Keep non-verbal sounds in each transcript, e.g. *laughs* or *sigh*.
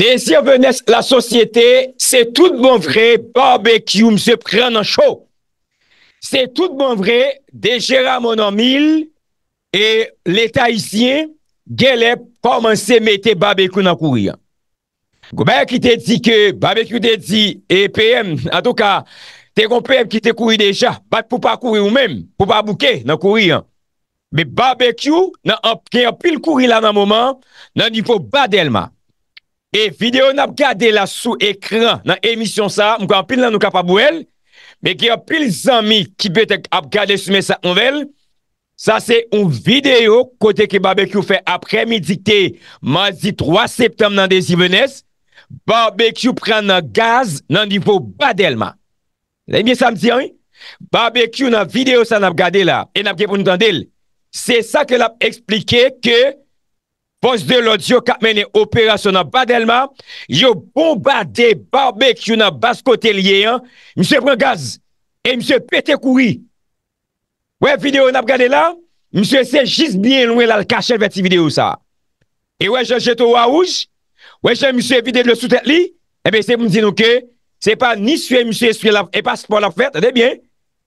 Desi avenes la sosyete, se tout bon vre, barbekyou mse pren nan chou. Se tout bon vre, de jera mon an mil, e leta isyen, gelè pomanse mette barbekyou nan kouri an. Goubèk ki te di ke, barbekyou te di, e peyem, an tou ka, te kon peyem ki te kouri deja, bat pou pa kouri ou men, pou pa bouke nan kouri an. Be barbekyou, nan apke apil kouri la nan mouman, nan nifo badelman. E videyo nap gade la sou ekran nan emisyon sa, mkwa an pil nan nou kapabou el, me ki an pil zami ki bete ap gade sou me sa onvel, sa se un videyo kote ke barbekyou fe apremidikte mazi 3 septem nan desi venes, barbekyou pren nan gaz nan nivou badel ma. Le miye sa msi an, barbekyou nan videyo sa nap gade la, e nap ge pou nou kande el, se sa ke lap explike ke, pos de lodi yo kap men e operasyon nan badelman, yo bomba de barbek yon nan baskotelye, msye pren gaz, e msye pete kouri, we videyo nan ap gade la, msye se jizmye lounen la lkache vete videyo sa, e we jen jeto wawouj, we jen msye videyo sou tete li, e be se mdino ke, se pa ni suye msye suye la, e pa spo la fete,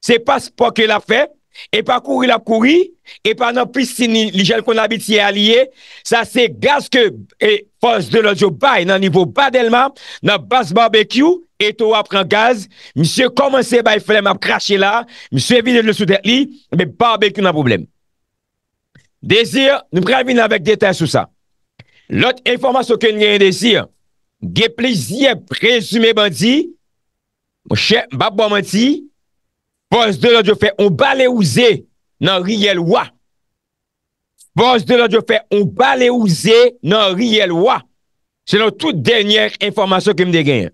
se paspo ke la fete, e pa kouri la kouri, E pa nan pis si li jel kon abiti A liye, sa se gaz ke eh, Fos de lodyo bay nan nivou Badelman, nan bas barbekyou E to apren gaz Misyè komanse bay flem ap krashe la Misyè vide lousou det li Mbe barbekyou nan problem Dezyr, nou premin avèk deten sou sa Lot informasyon Ke nyè yon dezyr Ge plizye prezume bandi Mwen chè, mbap bo amanti Fos de lodyo fe O balè ou zè nan riyel wwa. Pons de la diyo fe, on ba le ouze nan riyel wwa. Se nan tout denyer informasyon ke m de gen.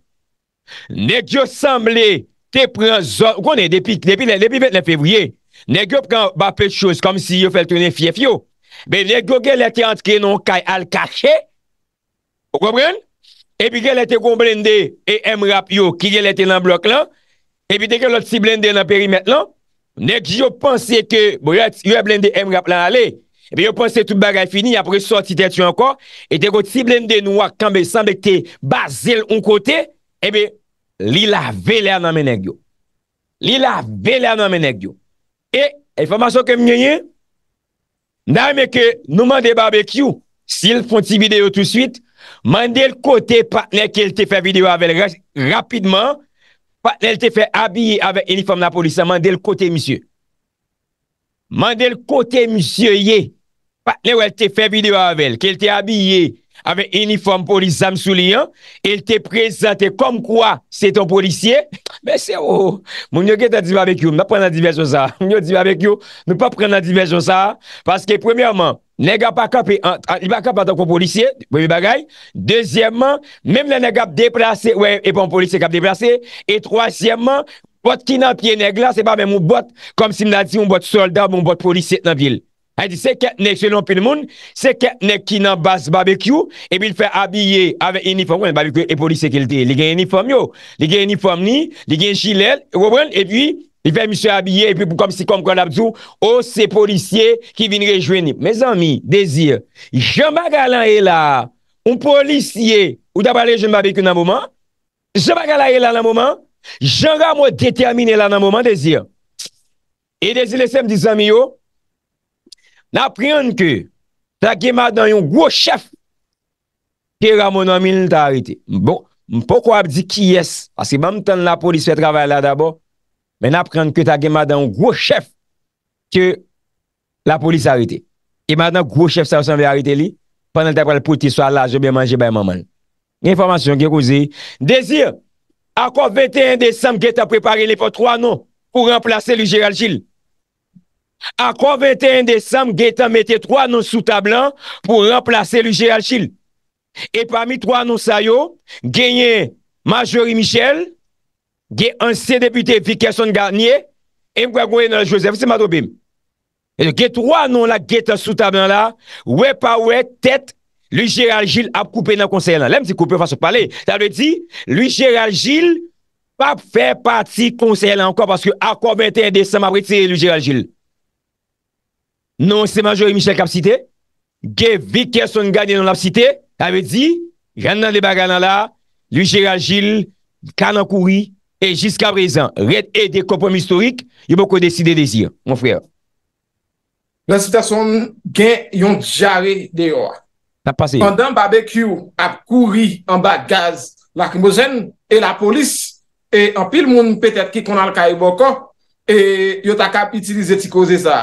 Ne diyo samble te pren zon, konen, depi vet le fevriye, ne diyo pren bapet chouz, kom si yo fel tounen fyef yo. Be, ne diyo gen lete antke non kay al kache, ou kopren? E pi gen lete kon blende, e m rap yo ki gen lete nan blok lan, e pi de gen lot si blende nan perimet lan, Nèk yo ponsè ke bon, yo blende m rap lan ale, ebe yo ponsè tout bagay fini apre sorti tetu anko, e dekot si blende nou wak kanbe sanbe te bazel un kote, ebe li la vele ananmenen yo. Li la vele ananmenen yo. E, e fomanso ke m nyeye, nan me ke nou mande barbekyou, si l fon ti video tout suite, mande l kote patnen ke l te fe video avèl rapidman, Patne, el te fè abye avè uniform na polisa, mande l kote misye. Mande l kote misye ye. Patne, ou el te fè video avèl, ke el te abye avè uniform polisa msou liyan, el te prezante kom kwa se ton polisye, mwen se ou, mwen yo gète a dibe avèk yo, mwen a pren a dibe a zo sa. Mwen yo dibe avèk yo, mwen pa pren a dibe a zo sa, paske premièman, Nega pa kape an, li pa kape an ton kon polisye, pou yon bagay. Dezyèmman, mèm la nega ap deprasè, wè, epon polisye kap deprasè. Et troasyèmman, bot ki nan piye neg la, se pa mèm ou bot, kom si mna di, ou bot soldat, ou bot polisye nan vil. Hay di, se ket nek, se lompil moun, se ket nek ki nan bas barbekyou, epil fè abyeye avè uniform, wè, barbekyou e polisye kelte. Li gen uniform yo, li gen uniform ni, li gen chilel, wè, epi... I fè misè abye, epi pou kom si kom kon ap zou, ou se polisye ki vin rejweni. Me zanmi, de zir, jen baga lan e la, ou polisye, ou tabale jen baga ki nan mouman, jen baga lan e la nan mouman, jen ram ou determine lan nan mouman, de zir. E de zir lesèm di zanmi yo, nan priyon ki, ta ki madan yon gwo chef, ki ram ou nan militarite. Bon, m pokwa ap di ki yes, aske mam tan la poliswe travay la dabo, Men apren kwen ta gen madan ou gwo chef ke la polis a rete. E madan gwo chef sa ou san ve a rete li pandan ta pral pou ti so ala je bi manje bay manman. Nye informasyon gen kouzi. Dezyr, akon 21 desam gen ta prepare le pou 3 nou pou remplase li Gérald Gilles. Akon 21 desam gen ta mette 3 nou sou tablan pou remplase li Gérald Gilles. E pami 3 nou sayo, genye Majori Michel, ge anse depite vike son ganiye, e mkwa gwenye nan Josef, se ma drobim. E ge tro anon la, ge te soutab nan la, we pa we, tet, lui Gérald Gilles ap koupe nan konseyè nan, lem ti koupe fasyo pale, ta de di, lui Gérald Gilles, pap fè pati konseyè nan ankon, paske akon 21 désem ap retire lui Gérald Gilles. Non, se majore Michel kap site, ge vike son ganiye nan la site, ta de di, ren nan de bagan nan la, lui Gérald Gilles, kanan kouri, E jiska prezen, red e de kompom historik, yo boko desi de desir, moun frè. Le sitasyon gen yon jare de or. Ta pase. Kanda mbabe kyou ap kouri an bagaz, la krimozen e la polis, e an pil moun petet ki kon al kaye boko, e yo taka ap itilize ti koze sa.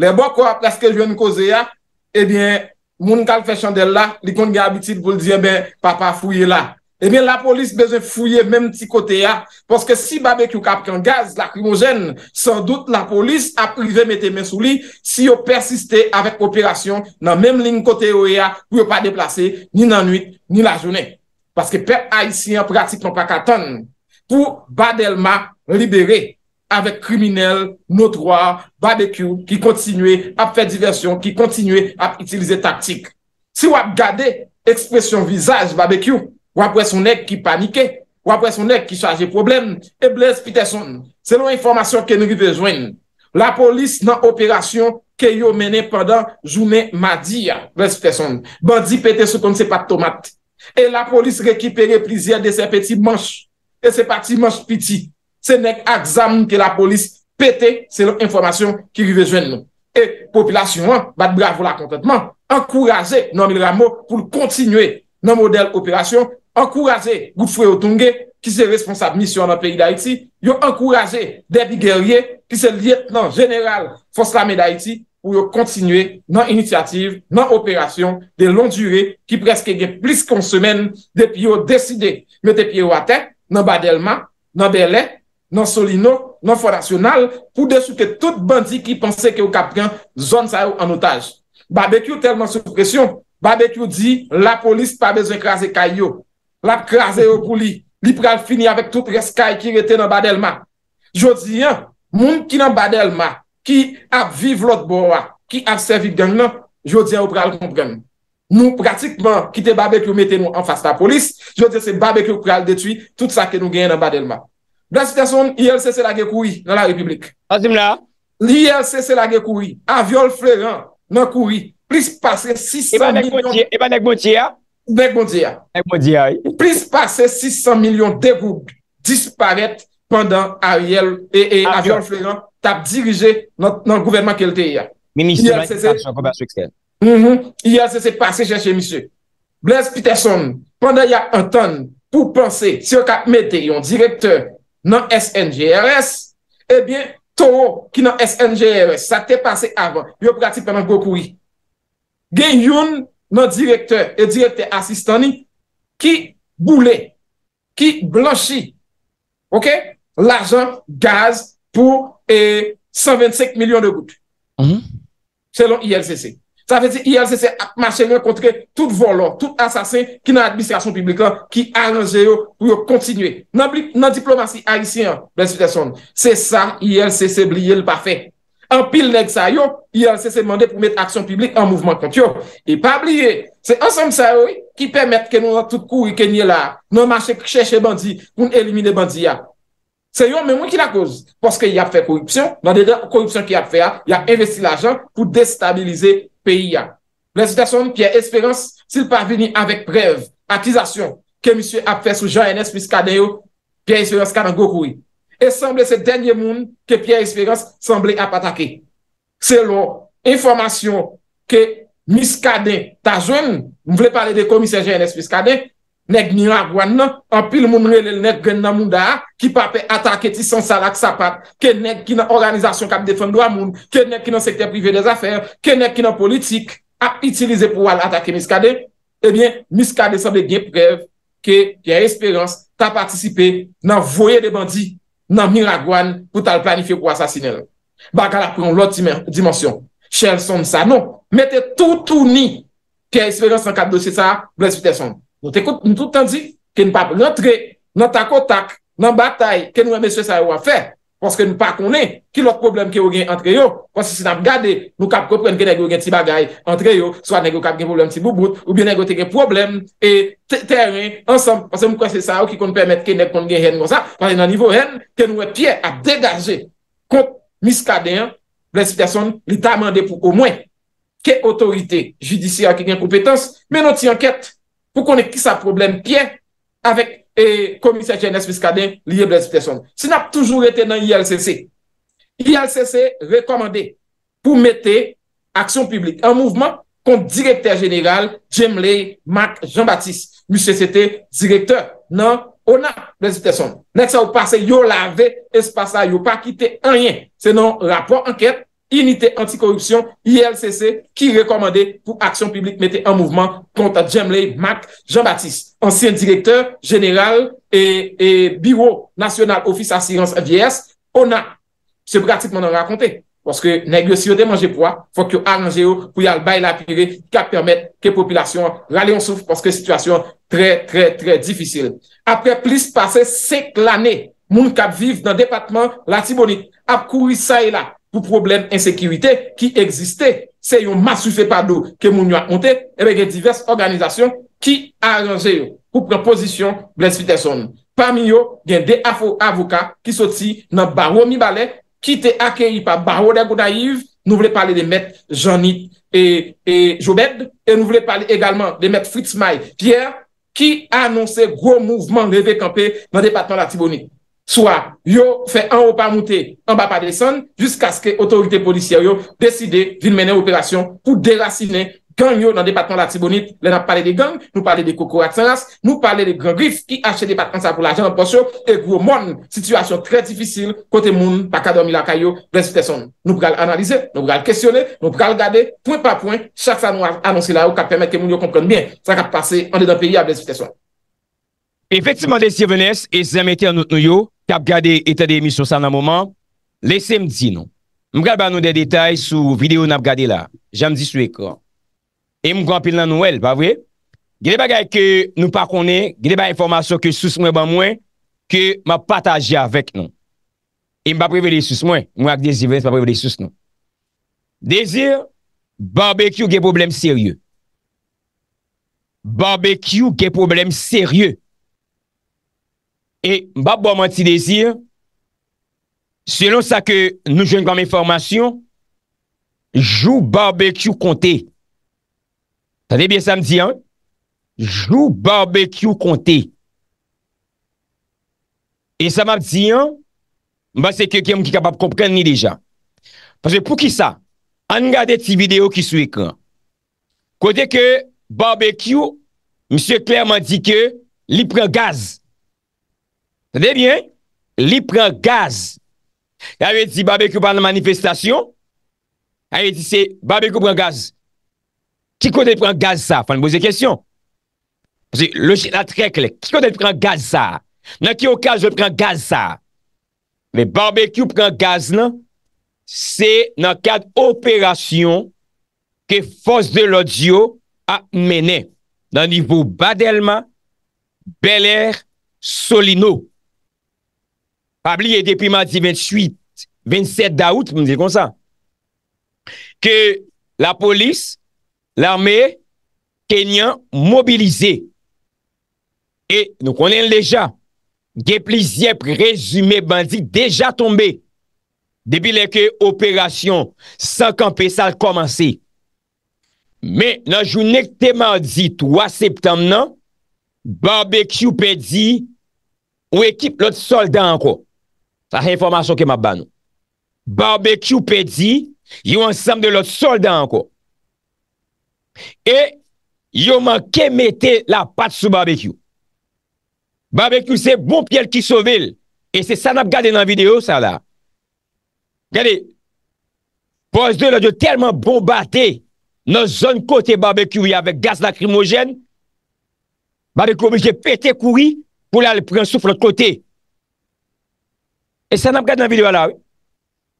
Le boko ap leske jwen koze ya, e bien moun kal fè chandel la, li kon gya abitit pou l'dye, ben, papa fouye la. Emen eh la polis beze fouye menm ti kote ya. Poske si bade kyou kap kan gaz la krimojen, san dout la polis ap rive mette men sou li si yo persistè avèk operasyon nan menm lin kote yo ya pou yo pa deplase ni nan nuit ni la jounè. Paske pep haisyen pratikman pa katan pou badelma liberè avèk kriminel, notroi, bade kyou ki kontinuè ap fè diversyon, ki kontinuè ap itilize taktik. Si yo ap gade ekspresyon vizaj bade kyou, Wapwè sonèk ki panike, wapwè sonèk ki chaje problem, e blèz piteson. Se lò informasyon ke nou rivejwen, la polis nan operasyon ke yo mene padan jounen madia, blèz piteson. Bandi pete sou kon se pat tomat, e la polis rekipere plizye de se peti manch, e se pati manch piti. Se nèk aksamoun ke la polis pete, se lò informasyon ki rivejwen nou. E populasyon bat bravo la kontentman, ankouraje nan miliamo pou l'kontinue nan model operasyon, Enkouraje Goutfoué O'Tongue ki se responsab misyon nan peyi d'Haïti. Yo enkouraje Debbie Guerrier ki se liye nan General Foslamé d'Haïti pou yo kontinue nan iniciativ, nan operasyon de lon jure ki preske gen plis kon semen depi yo deside. Metepi yo atè nan Badelma, nan Belè, nan Solino, nan Fondationnal pou desoute tout bandi ki pense ke yo kapren zon sa yo an otaj. Babek yo telman sou presyon. Babek yo di la polis pa bez ekraze kayo. la ap kraze yo pou li, li pou kal fini avèk tout reskay ki rete nan badel ma. Jodi, moun ki nan badel ma, ki ap vive lot bo wa, ki ap sevik gen nan, jodi an ou pral kompren. Moun pratikman kite babèk yo mette nou an fas ta polis, jodi se babèk yo pral detwi tout sa ke nou gen nan badel ma. Blan sitason, il yel sese la ge koui nan la republik. Azim la? Il yel sese la ge koui, avyol fle ran nan koui, plis pase 600 milyon... Emanek Moti ya? Nèk bon di ya. Nèk bon di ya. Plis pase 600 milyon degout disparet pandan Ariel e Avion Florent tap dirije nan gouverman ke lte ya. Minisye nan kachan kou basrikske. Mou mou. Yal se se pase jeshe misye. Blaise Peterson pandan ya an ton pou panse si yo ka mede yon direkte nan SNJRS e eh bie tou ki nan SNJRS sa te pase avan yo prati pandan go koui. Gen yon gen yon nan direkteur et direkteur assistani ki boulè, ki blanchi, l'ajan gaz pou 125 e milyon de gout. Mhm. Selon ILCC. Ça veut dire ILCC a marché bien contre tout volant, tout assassin qui est dans l'administration publique qui a arrangé pour continuer. Nan diplomatie haïtienne, c'est ça ILCC qui a brillé le parfait. An pil neg sa yon, yon se se mande pou met aksyon publik an mouvman kont yo. E pa bliye, se ansanm sa yon ki pemet ke nou an tout kou yon ke nye la, nou manche kreche bandi, koun elimine bandi ya. Se yon men mwen ki la koz, poske yon ap fe korupsyon, nan dede korupsyon ki ap fe ya, yon ap investi l'ajan pou destabilize peyi ya. Resultasyon, piye esperans, sil pa vini avèk brev, akizasyon, ke misye ap fe sou jan enes pis kade yo, piye esperans kade an go kou yon. e semble se denye moun ke Pierre Espérance semble ap atake. Se lo, informasyon ke miskade ta joun, m vle pale de komisyen GNS miskade, neg ni an abouan nan, an pil moun lele neg gen nan moun da, ki pape atake ti san salak sapat, ke neg ki nan organizasyon kab defen do an moun, ke neg ki nan sekte privé des afèr, ke neg ki nan politik ap itilize pou wale atake miskade, e eh bien, miskade semble gen prev ke Pierre Espérance ta patisipe nan voye de bandi nan miragwan pou tal planifi pou asasinil. Bakal akoun lout dimensyon. Che l son sa non. Mette toutouni ke esperyans nan kap dosye sa, bles fite son. Nou te kout, nou toutan di, ke n pape lantre, nan takotak, nan batay, ke nou emeswe sa yo a fey. Pwanske nou pa konen ki lout problem ki ou gen antre yo. Pwanske si nam gade nou kap kopren ke negyo gen ti bagay antre yo. Swa negyo kap gen problem ti bou bout. Ou bi negyo te gen problem et teren ansam. Pwanske mou kwa se sa ou ki kon pwemet ke neg kon gen ren mwosa. Pwanske nan nivou ren, ke nou e pye a degaje kont miskadeyan. Vla si tason li ta mande pou o mwen. Ke otorite judisi a ke gen kompetans. Men nou ti anket pou konen ki sa problem pye avèk. E komisyen genes fiskade liye brezite son si nap toujou rete nan ILCC ILCC rekomande pou mete aksyon publik an mouvment kont direkter general Cemley Marc Jean-Baptiste mi se sete direkter nan ona brezite son nek sa ou pase yo lave espasa yo pa kite anyen se nan rapor anket Unite Antikorruption, ILCC, ki rekomande pou aksyon publik mette an mouvman konta Jemley, Mac, Jean-Baptiste. Ansyen direkteur, jeneral, e biwo, National Office Assurance VS, ona se pratikman an rakonte. Poske negosyo de manje pwa, fok yo aranje yo pou yal bay la pire, kap permette ke populasyon lale yon souf poske situasyon tre, tre, tre difisil. Apre plis pase sek lane, moun kap viv nan departman Latiboni, ap kouri sa e la. pou problem ensekirite ki egziste se yon masufepado ke moun yo a onte, ebe eh gen divers organizasyon ki a ajanje yo pou pren posisyon bles fiterson. Parmi yo gen de afo avoka ki soti nan barwo mi bale, ki te akeyi pa barwo de godayiv, nou vle pale de met Janit e Jobed, e nou vle pale egalman de met Fritz May Pierre, ki anonse gro mouvman leve kampe nan departement la Tibonite. Soa, yo fè an ou pa moutè an ba pa desan, jiska skè otorite polisyè yo deside vilmenè operasyon pou derasine gang yo nan depatman la tibonite. Le nan pale de gang, nou pale de koko aksanas, nou pale de gran grif ki ache depatman sa pou la jen an posyo, ek wou moun, situasyon trè difisil kote moun pa ka dormi la kayo blesfite son. Nou pral analize, nou pral kesyole, nou pral gade, point pa point, chak sa nou anonsi la ou ka pemet ke moun yo komprende bien sa ka pase an de dan peyi a blesfite son. Efektivman desye venes, e zemete anout nou yo, K ap gade etade emisyon sa nan mouman, lese m di nou. M gade ban nou de detay sou videyo nan ap gade la. Jan m di sou ekon. E m gampil nan nou el, ba vwe? Gede ba gade ke nou pa konen, gede ba informasyon ke souse mwen ban mwen, ke ma pataje avek nou. E m ba prive de souse mwen, m wak de zivrense pa prive de souse nou. Dezir, barbekyou gen problem serye. Barbekyou gen problem serye. E mba bwa mwen ti dezir, selon sa ke nou joun kwa mwen formasyon, jou barbekyou konte. Tade bien sa m di an, jou barbekyou konte. E sa m ap di an, mba se ke kem ki kapap kompren ni dejan. Fase pou ki sa, an nga de ti video ki sou ekran. Kote ke barbekyou, mse kler man di ke, li pren gaz. Sadebyen, li pren gaz. A yon di barbekou pan nan manifestasyon, a yon di se, barbekou pren gaz. Ki kote pren gaz sa? Fande mouze kestyon. Se, loje la trek le, ki kote pren gaz sa? Nan ki okaz je pren gaz sa? Me barbekou pren gaz nan, se nan kat operasyon ke fos de lodyo a menen. Nan nivou badelman, beler, solino. Pabliye depi ma di 28, 27 daout mwen di kon sa. Ke la polis, la me, kenyan mobilize. E nou konen leja, ge plizye prezime bandi deja tombe. Depi leke operasyon, 50 pesal komanse. Me nan jou nekte ma di 3 septem nan, barbe kyou pe di ou ekip lot soldan anko. Ache informasyon ke m ap ban nou. Barbekyou pedzi, yo ansam de lot soldan anko. E, yo man ke mette la pat sou barbekyou. Barbekyou se bon pièl ki sovel. E se san ap gade nan video sa la. Gade, pos de lot yo telman bon bate, nos zon kote barbekyou yave gaz lakrimogen. Barbekyou obi jepete koui, pou la prensouf lakrotey. E san ap gade nan video ala.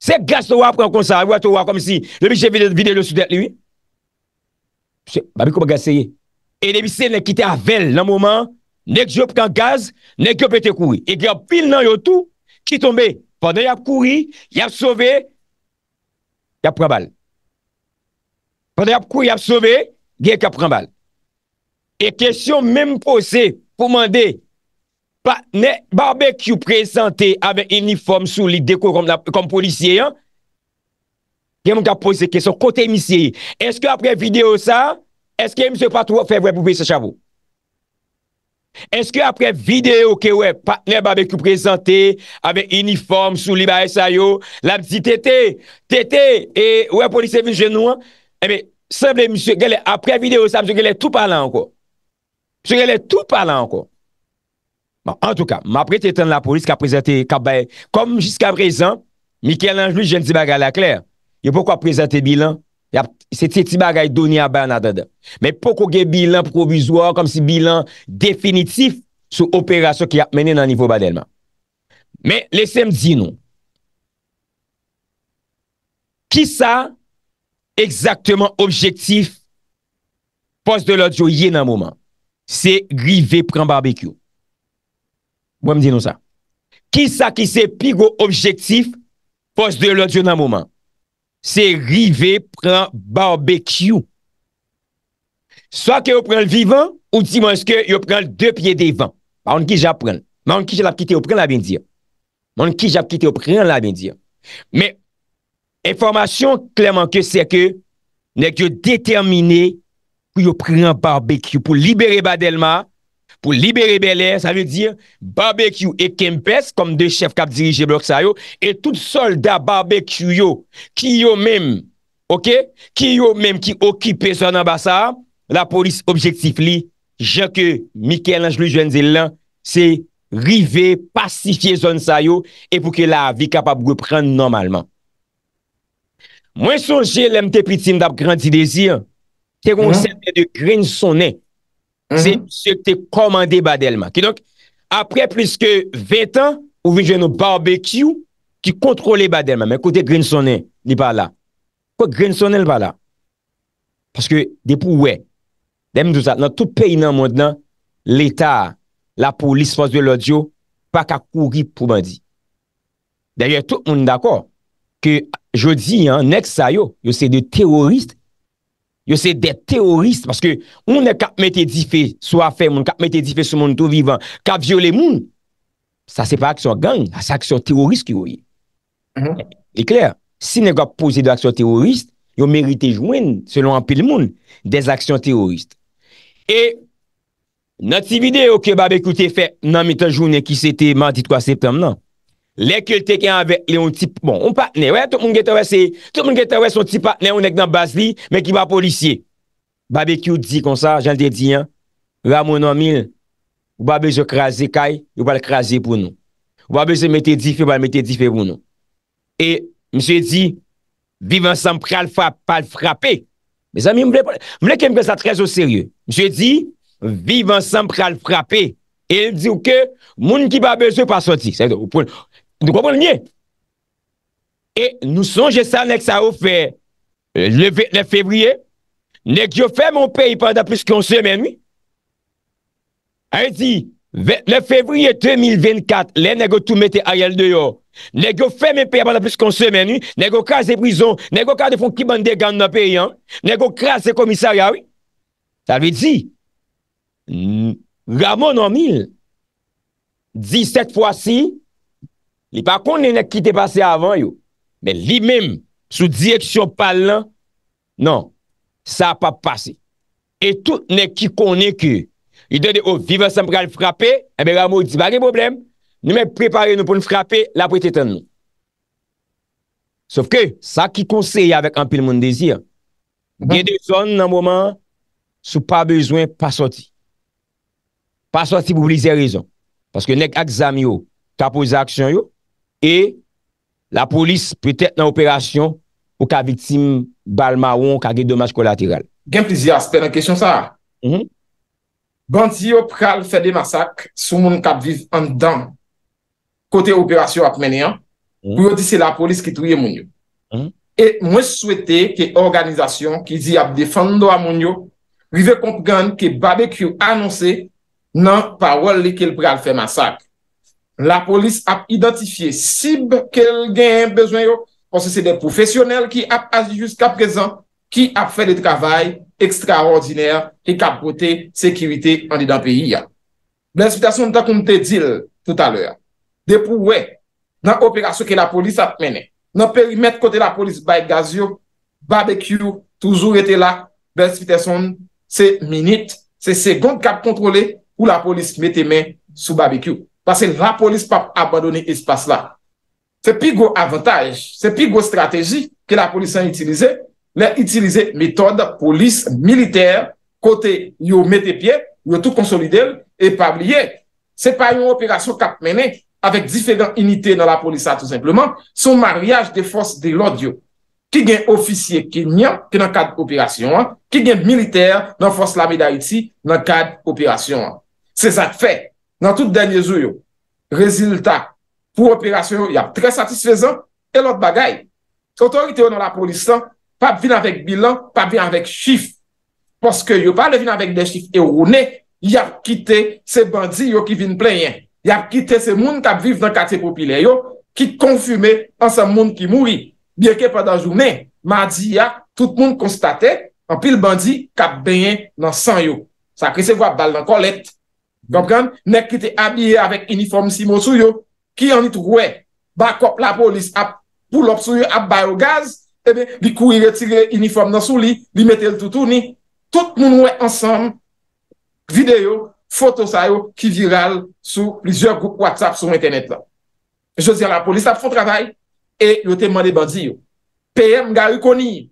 Se gas to wa pran konsa. Ou a to wa komisi. Le mi se vide le soudet li. Pse babi kou baga seye. E le mi se ne kite a vel nan mouman. Ne k yo pran gaz. Ne k yo pete koui. E k yo pil nan yo tou. Ki tombe. Pande yap koui. Yap sove. Yap pran bal. Pande yap koui. Yap sove. Gye kap pran bal. E kesyon menm pose. Pou mande. Pou mande. Patne barbecue prezante ame uniform sou li deko kom polisye, an? Gen moun ka pose kesyon, kote misye. Eske apre video sa, eske mse patou wap fe vwe poube se chavou? Eske apre video ke wè patne barbecue prezante ame uniform sou li ba esayou, la msi tete, tete, e wè polisye vwe genou, an? Eme, seble mse gale apre video sa, mse gale tout palan an, kwo? Mse gale tout palan an, kwo? Bon, en tout ka, m apre te ten la polis ka prezente kabay. Kom jiska prezant, Mikel Angelou jen di bagay la kler. Yo pou kwa prezente bilan, se ti bagay doni aban nadada. Men pou kwa ge bilan provizor, kom si bilan definitif sou operasyon ki ap menen nan nivou badelman. Men lese m di nou. Ki sa exactement objektif pos de l'odjo yé nan mouman? Se grive pran barbekyo. Wè m di nou sa. Ki sa ki se pi go objektif fos de lò djounan mouman. Se rive pran barbekyou. So a ke yo pran l vivan ou di man eske yo pran l depye devan. Moun ki j ap pran. Moun ki j ap kite yo pran la bin dir. Moun ki j ap kite yo pran la bin dir. Men, informasyon klemman ke se ke nek yo determine pou yo pran barbekyou pou libere badelman pou libere belè, sa ve dire, barbekyou e kempes, kom de chef kap dirije blok sa yo, e tout sol da barbekyou yo, ki yo menm, ok, ki yo menm ki okipe son ambasar, la polis objektif li, jan ke Mikel Angelou Jouenzi lan, se rive, pasifiye zon sa yo, e pou ke la vi kapap gwe pren normalman. Mwen sonje lem te pitim da grandidezi, te kon sepe mm-hmm. de gren sonè, Se mhm. te komande badelman. Ki donk, apre plus ke 20 an, ou vi jen nou barbekyou ki kontrole badelman. Men kote Grensonen li pa la. Kwa Grensonen li pa la? Paske depou we. Demi dousa, nan tout peyi nan moun den, l'Etat, la polis fos de l'audio, pa ka kouri pou bandi. Deryè, tout moun d'akor, ke jodi, next sayo, yo se de terorist, Yo se det terorist, paske ou ne kap mette di fe sou a fe, ou ne kap mette di fe sou moun tou vivan, kap viole moun, sa se pa aksyon gang, sa se aksyon terorist ki woye. Mm-hmm. E kler, si ne kap pose de aksyon terorist, yo merite jwen, selon an pil moun, de aksyon terorist. E, nati video ki bab ekoute fe nan metan jounen ki se te manti 3 septem nan, Lèk yo teke anvek, lè yon tip, bon, yon patne, wè, tout moun gen te wè se, tout moun gen te wè son tip patne, yon ek nan bas li, men ki wè polisye. Babè ki ou di kon sa, jen te di, ramon an mil, wè wè jè krasi kaj, wè wè lè krasi pou nou. Wè wè jè mette di fe, wè mette di fe pou nou. Et, mse di, vivan san pral pal frape. Mè zami, mwen ke mwen sa trez ou serye. Mse di, vivan san pral frape. Et, mwen di ou ke, moun ki wè wè jè pasoti. Sè, Nou komon nye. E nou sonje sa nek sa oufe e, le febriye nek yo fe mon peyi pandapis kon semen mi. A yi e di le febriye 2024 le nek yo toumete a yel deyo. Nek yo fe men peyi pandapis kon semen mi. Nek yo kras de prizon. Nek yo kras de fon kibande gan nan peyi an. Nek yo kras de komisari awi. Sa li di Ramon an mil 17 fwa si Li pa kone nek ki te pase avan yo, men li mem sou diyeksyon pal nan, nan, sa pa pase. E tout nek ki kone ki, li dade o, oh, viva san pral frape, e be ramo di bagay problem, nou men prepare nou pou nou frape, la pou te ten nou. Sof ke, sa ki konsey avèk anpil moun dezir, mhm. gen de zon nan mouman, sou pa bezwen pa soti. Pa soti pou blize rezon, paske nek aksam yo, ta pou ze aksyon yo, e la polis pwetet nan operasyon ou ka vitim bal maron ou ka ge domaj kolatiral. Gen plizi asper nan kesyon sa. Mm-hmm. Banty yo pral fè de masak sou moun kap viv an dan kote operasyon akmenyen pou yo di mm-hmm. se la polis ki touye moun yo. E mwen souwete ki organizasyon ki di ap defando a moun yo, rive kontgan ki babek yo anonsè nan parol li ke l pral fè masak. la polis ap identifiye sib kel genyen bezwen yo pou se se de profesyonel ki ap aji jusqu'a prezen ki ap fè de travay ekstraordinèr e kap pote sekirite an di dan peyi ya. Ben se pita son ta koum te dil tout alè. Depou wè nan operasyon ke la polis ap menè nan perimet kote la polis bay gaz yo, barbekyou touzou etè la, ben se pita son se minute, se segonde kap kontrole ou la polis mette men sou barbekyou. Pase la polis pa abadoni espas la. Se pi go avantage, se pi go strategi ki la polis an itilize, le itilize metode polis militer kote yo mette pie, yo tou konsolidel, e pabliye. Se pa yon operasyon kap menen avek diferent unité nan la polisa tout simplement, son mariage de fos de lodyo. Ki gen ofisye kenyan, ki nan kad operasyon an, ki gen militer nan fos la midayiti, nan kad operasyon an. Se zak fek, nan tout denye zo yo, rezultat pou operasyon yo, yap tres satisfezan, e lot bagay. Otorite yo nan la polisan, pap vin avèk bilan, pap vin avèk chif, poske yo pale vin avèk de chif, e ou ne, yap kite se bandi yo ki vin plenyen, yap kite se moun kap viv nan kate popile yo, ki kon fume an se moun ki mouri, biye ke padan jounen, ma di ya, tout moun konstate, an pil bandi kap benyen nan san yo. Sa kise wap dal nan kolet, Gapkan, nek ki te abye avèk uniform Simon sou yo, ki an itouk wè, bakop la polis ap pou lop sou yo ap bayo gaz, ebe, eh li kou yi retire uniform nan sou li, li mette l toutou ni, tout moun wè ansam, videyo, foto sa yo, ki viral sou li zyok WhatsApp sou internet la. Je ziyan la polis ap fon travay, e yo te mande bandi yo. PM ga yu koni,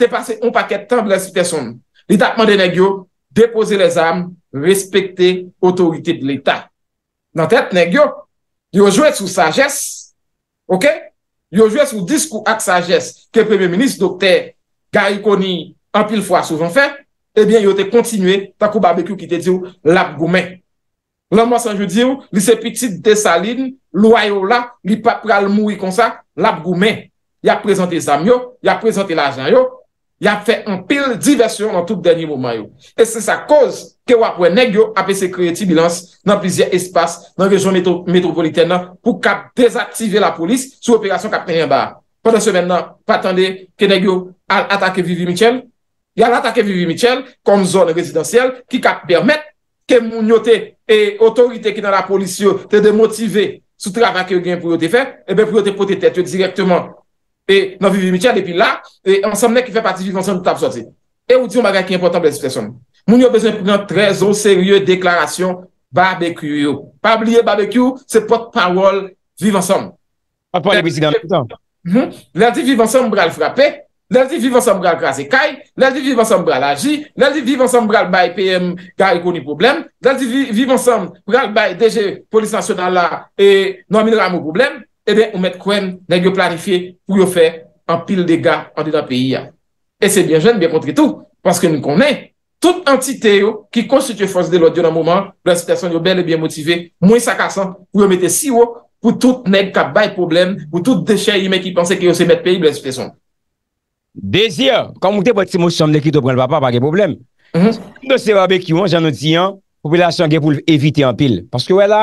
te pase yon paket tabla si peson, li tap mande negyo, depose les ame, respekte otorite de l'Etat. Nan tet, neg yo, yo jwe sou sajes, yo jwe sou diskou ak sajes ke premi menis dokte ga yi koni an pil fwa souvan fe, ebyen eh yo te kontinue takou babekyo ki te diw lab goumen. Lan mwasan yo diw, li sepitit de salin, lou ayo la, li pap pral moui kon sa, lab goumen. Ya prezante zam yo, ya prezante la jan yo, ya fe an pil diversyon nan tout deni mwoman yo. E se sa koz, ke wapwen negyo apese kreye ti bilans nan plizye espas nan rejon metropolitè nan pou kap dezaktive la polis sou operasyon kap prenyen ba. Pwede se men nan patande ke negyo al atake Vivi Michel, yal atake Vivi Michel kon zon rezidansyel ki kap permèt ke mounyote e otorite ki nan la polisyon te de motive sou travak yo gen pou yo te fe, e be pou yo te potete yo direktman e nan Vivi Michel depi la, e ansamne ki fe pati vivansyon nou tap sote. E ou diyo maga ki importan pou les espasyon nou? moun yo bezon pren an trez ou serye deklarasyon barbecue yo. Pabliye barbecue, se pot pawol viv ansam. Apo alibisi dan. Lè di viv ansam bral frape, lè di viv ansam bral krasi kay, lè di viv ansam bral agi, lè di viv ansam bral baye peyem ga yon problem, lè di viv ansam bral baye deje polis nasyonal la e nan min ram ou problem, e eh ben ou met kwen nè gyon planifiye pou yo fe an pil de ga an di dan peyi ya. E se bien jen, bien kontri tou, paske nou konen Tout entite yo ki konstituye fòs de lòd yo nan mouman, blan si pe son yo bèl e bèl motivè, moun sa kason, yo mette si yo pou tout neg ka bèl problem, pou tout deche yi men ki panse ki yo se mette pe yi blan si pe son. Dezi yo, kan moutè bòt si mòs somne ki do pran bèl pa pa gè problem. Non se bèl ki yo, jan nou di yon, popilasyon gen pou evite an pil. Paske wè la,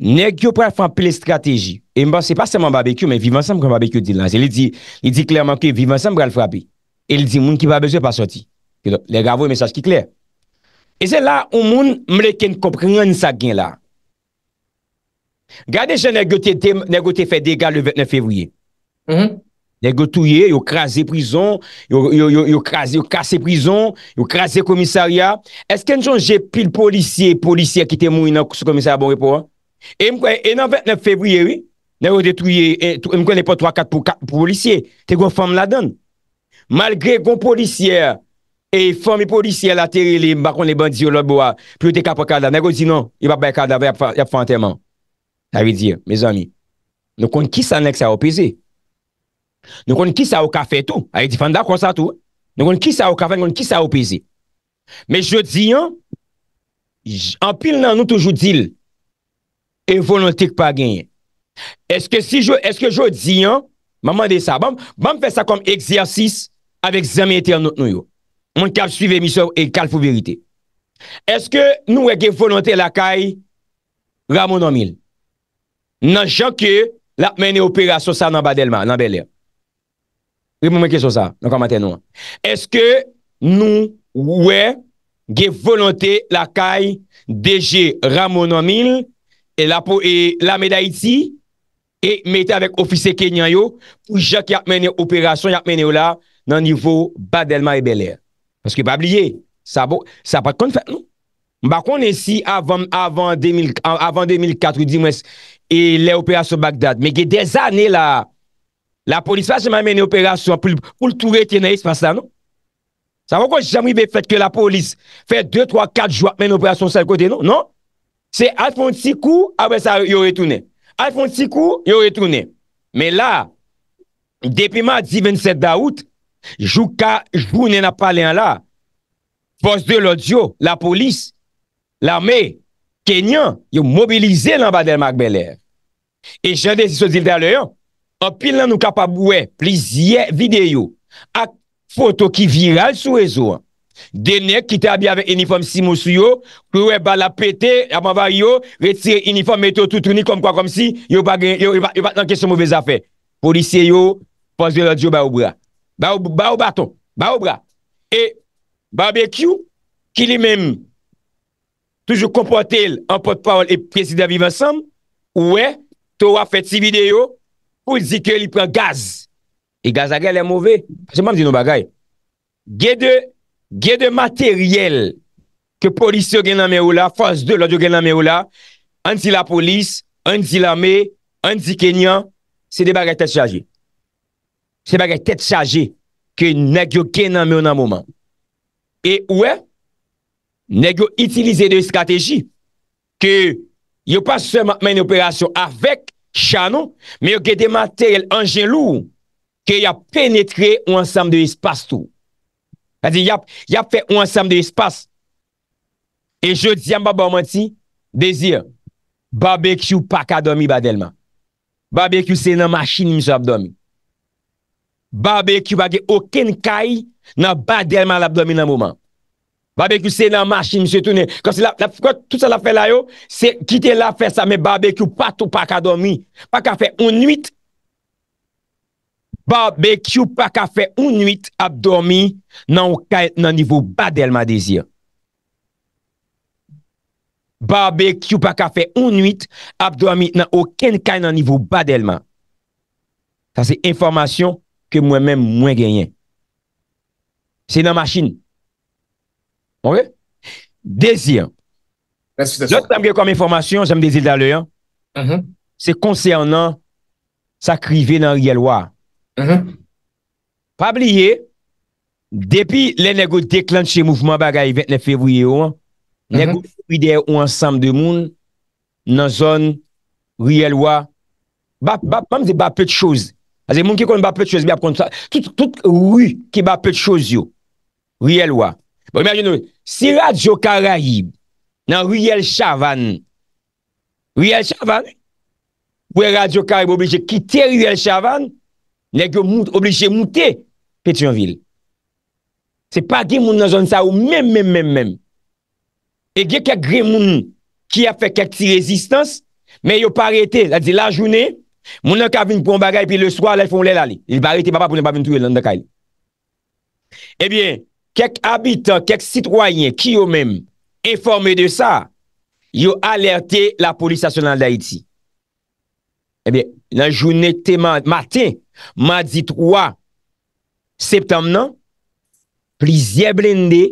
neg yo pran fan pil strategi. E mban se pa seman bèl ki yo, men vivan sem pran bèl ki yo di lan. Je li di, li di klerman ki vivan sem pran frapi. El di moun ki bèl bezo pa soti. Lè gavou yon mensaj ki kler. E zè la, ou moun, mleke n kopren yon sa gen la. Gade jen nè gote fè dega lè 29 februye. Mm-hmm. Nè gote touye, yon krasè prison, yon krasè prison, yon krasè komissaria. Eske njon jè pil policier policier ki te moun yon komissaria bon repò? E nan 29 februye wè, nè gote touye mwen kwen lè pou 3-4 policier te gwen fèm la den. Malgré goun policier E fon mi polisye la teri li, bakon li bandi yo lor bo a, pi yo de kapo kada, negyo di non, i wap bay kada, vay ap fante man. A vi di, mez ami, nou kon ki sa nèk sa wapize. Nou kon ki sa waka fe tou, a vi di fanda konsa tou, eh? nou kon ki sa waka fe, nou kon ki sa wapize. Me jodi yon, an pil nan nou toujou dil, e volontik pa genye. Eske si jodi yon, maman de sa, bam fe sa kom egzersis, avek zeme ete an nou yo. moun kap suiv emisor e kal fou verite. Eske nou we ge volante lakay Ramon Amil nan jake lakmeni operasyon sa nan badelman, nan beler. Reponme ke sou sa, nan komante nou. Eske nou we ge volante lakay deje Ramon Amil e lameda e iti e mette avek ofise kenyan yo pou jake lakmeni operasyon lakmeni yo la nan nivou badelman e beler. Panske pa blye, sa pa kon fè, nou? Mba kon esi avan 2004 ou 10 mwes, e le operasyon Bagdad, me ge de zanè la, la polis fè seman men operasyon pou l'toure tenay se fè sa, nou? Sa mwen kon jèm wè fèt ke la polis fè 2, 3, 4 jwa men operasyon sel kote, nou? Non? Se al fon si kou, abè sa yo retounè. Al fon si kou, yo retounè. Me la, depi ma 10-27 da wout, Jou ka, jounen ap pale an la Post de l'audio La polis, la me Kenyan, yo mobilize Lan badel magbele E jande si sou zil taloyan An pil nan nou kapabouwe Plizye videyo Ak foto ki viral sou rezo Dene kite abye ave uniform simosuyo Kouwe bala pete Aman va yo, retire uniform Meto toutouni kom kwa kom si Yo bat nan kesyon mouvez afe Polisye yo, post de l'audio Ba ou bra ba ou baton, ba ou bra, e barbekyou, ki li menm toujou kompote el an potpawol e prezida vive ansam, ouwe, touwa fet si video, ou zi ke li pren gaz, e gaz agel e mouve, seman di nou bagay, ge de materyel ke polisyon genan me ou la, fos de lodyon genan me ou la, anzi la polis, anzi la me, anzi kenyan, se de bagay tel chaje, se bagay tet chaje, ke negyo gen nan moun nan mouman. E ouè, negyo itilize de estrategi, ke yo pa seman men operasyon avek chanon, me yo gede materyel anjen lou, ke ya penetre ou ansam de espas tou. Kadi ya fe ou ansam de espas, e je diyan ba ba ouman ti, de zir, babekyou pakadomi badelman. Babekyou se nan machini mizapdomi. Barbek yu bagye oken kay nan badelman l'abdomi nan mouman. Barbek yu se nan masin, msye toune. Kwa tout sa la fe layo, se kite la fe sa, men barbek yu patou pa ka domi. Pa ka fe un nuit. Barbek yu pa ka fe un nuit abdomi nan nivou badelman dizi. Barbek yu pa ka fe un nuit abdomi nan oken kay nan nivou badelman. Sa se informasyon. ke mwen men mwen genyen. Se nan machin. Mwen genyen. Dezyen. Jot tam gen kon mwen formasyon, jen mwen dezyen dalè. Se konsernan, sa krive nan riyalwa. Pabli ye, depi le negote klant se mouvman bagay 29 fevriyo, negote fide ou ansam de moun nan zon riyalwa. Mwen mwen de ba pe te chouz. Azè moun ki kon ba pèd chòz bi ap kont sa, tout, tout rü ki ba pèd chòz yo, rü yè lwa. Bon, imagine nou, si radyo Karayib nan rü yè l chavan, rü yè l chavan, wè radyo Karayib oblije kite rü yè l chavan, nek yo oblije moutè Petionville. Se pa gen moun nan zon sa ou, men, men, men, men, e gen kek gen moun ki a fèk kek ti rezistans, men yo parete, azè la jounè, Mounen ka vin pou m bagay, pi le swa, lè foun lè lalè. Il bagay te baba pou m bagay m touye lè lè lè lè. E bie, kek abitan, kek sitwoyen, ki yo mèm, informè de sa, yo alertè la polis asyonal d'Haïti. E bie, nan jounetè matin, madi 3 septem nan, pli zye blende,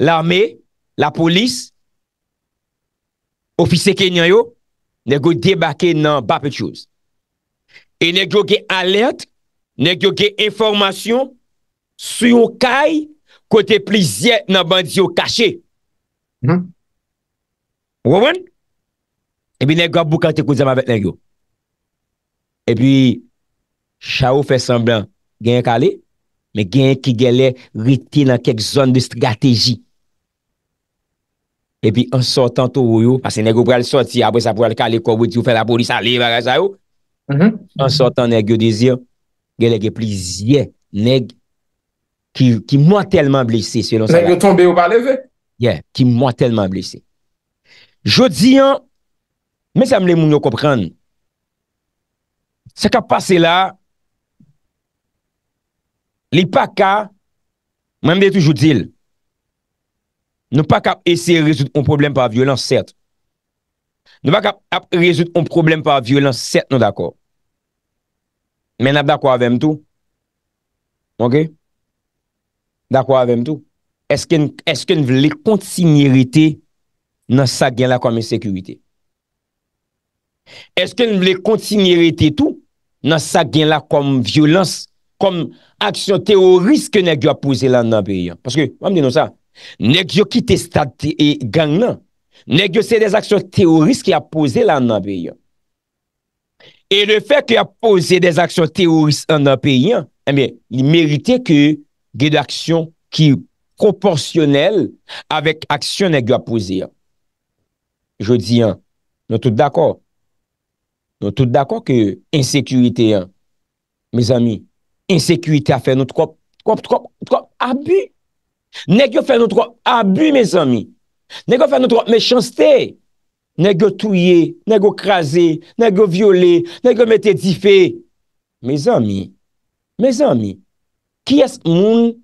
l'armè, la polis, ofise kenyan yo, Nèk yo debake nan bapè chouz. E nèk yo ge alert, nèk yo ge informasyon, sou yo kay kote plizye nan bandi yo kache. Nan? Mm-hmm. Wouwen? Ebi nèk yo aboukante kouzama vet nèk yo. Ebi, chawou fe semblan genye kale, me genye ki gele rite nan kek zon de strategi. epi an sotan tou ou yo, pase neg ou pral soti, apwe sa pral kalikou, ou fè la polis mm-hmm. a li, an sotan neg yo dizi, gen leg e pliziye, neg ki mwa telman blise, siyon sa. Neg yo tombe ou pale ve? Ye, ki mwa telman blise. Je di an, mwen sa mle moun yo kopran, se ka pase la, li paka, mwen mwen toujou dil, Nou pa kap ese rezout un problem pa violans, sèrt. Nou pa kap ap rezout un problem pa violans, sèrt nou d'akor. Men ap d'akor avèm tou. Ok? D'akor avèm tou. Eske nou vle kontinierite nan sa gen la kom en sekurite. Eske nou vle kontinierite tou nan sa gen la kom violans, kom aksyon teoriske nan yo apouze lan nan periyan. Paske, wam di nou sa? Ne gyo ki te stati e gang nan Ne gyo se des aksyon teoris Ki a pose la nan pe yon E le fe ki a pose Des aksyon teoris an nan pe yon eh Eme, li merite ke Ge d'aksyon ki Komporsyonel Avèk aksyon ne gyo a pose yon Je di yon Non tout d'akor Non tout d'akor ke insekuité yon Me zami Insekuité a fe nou Komp, komp, komp, komp, komp Ne ge fè nou trò abu, me zanmi. Ne ge fè nou trò me chans te. Ne ge touye, ne ge krasè, ne ge viole, ne ge mette di fè. Me zanmi, me zanmi, ki es moun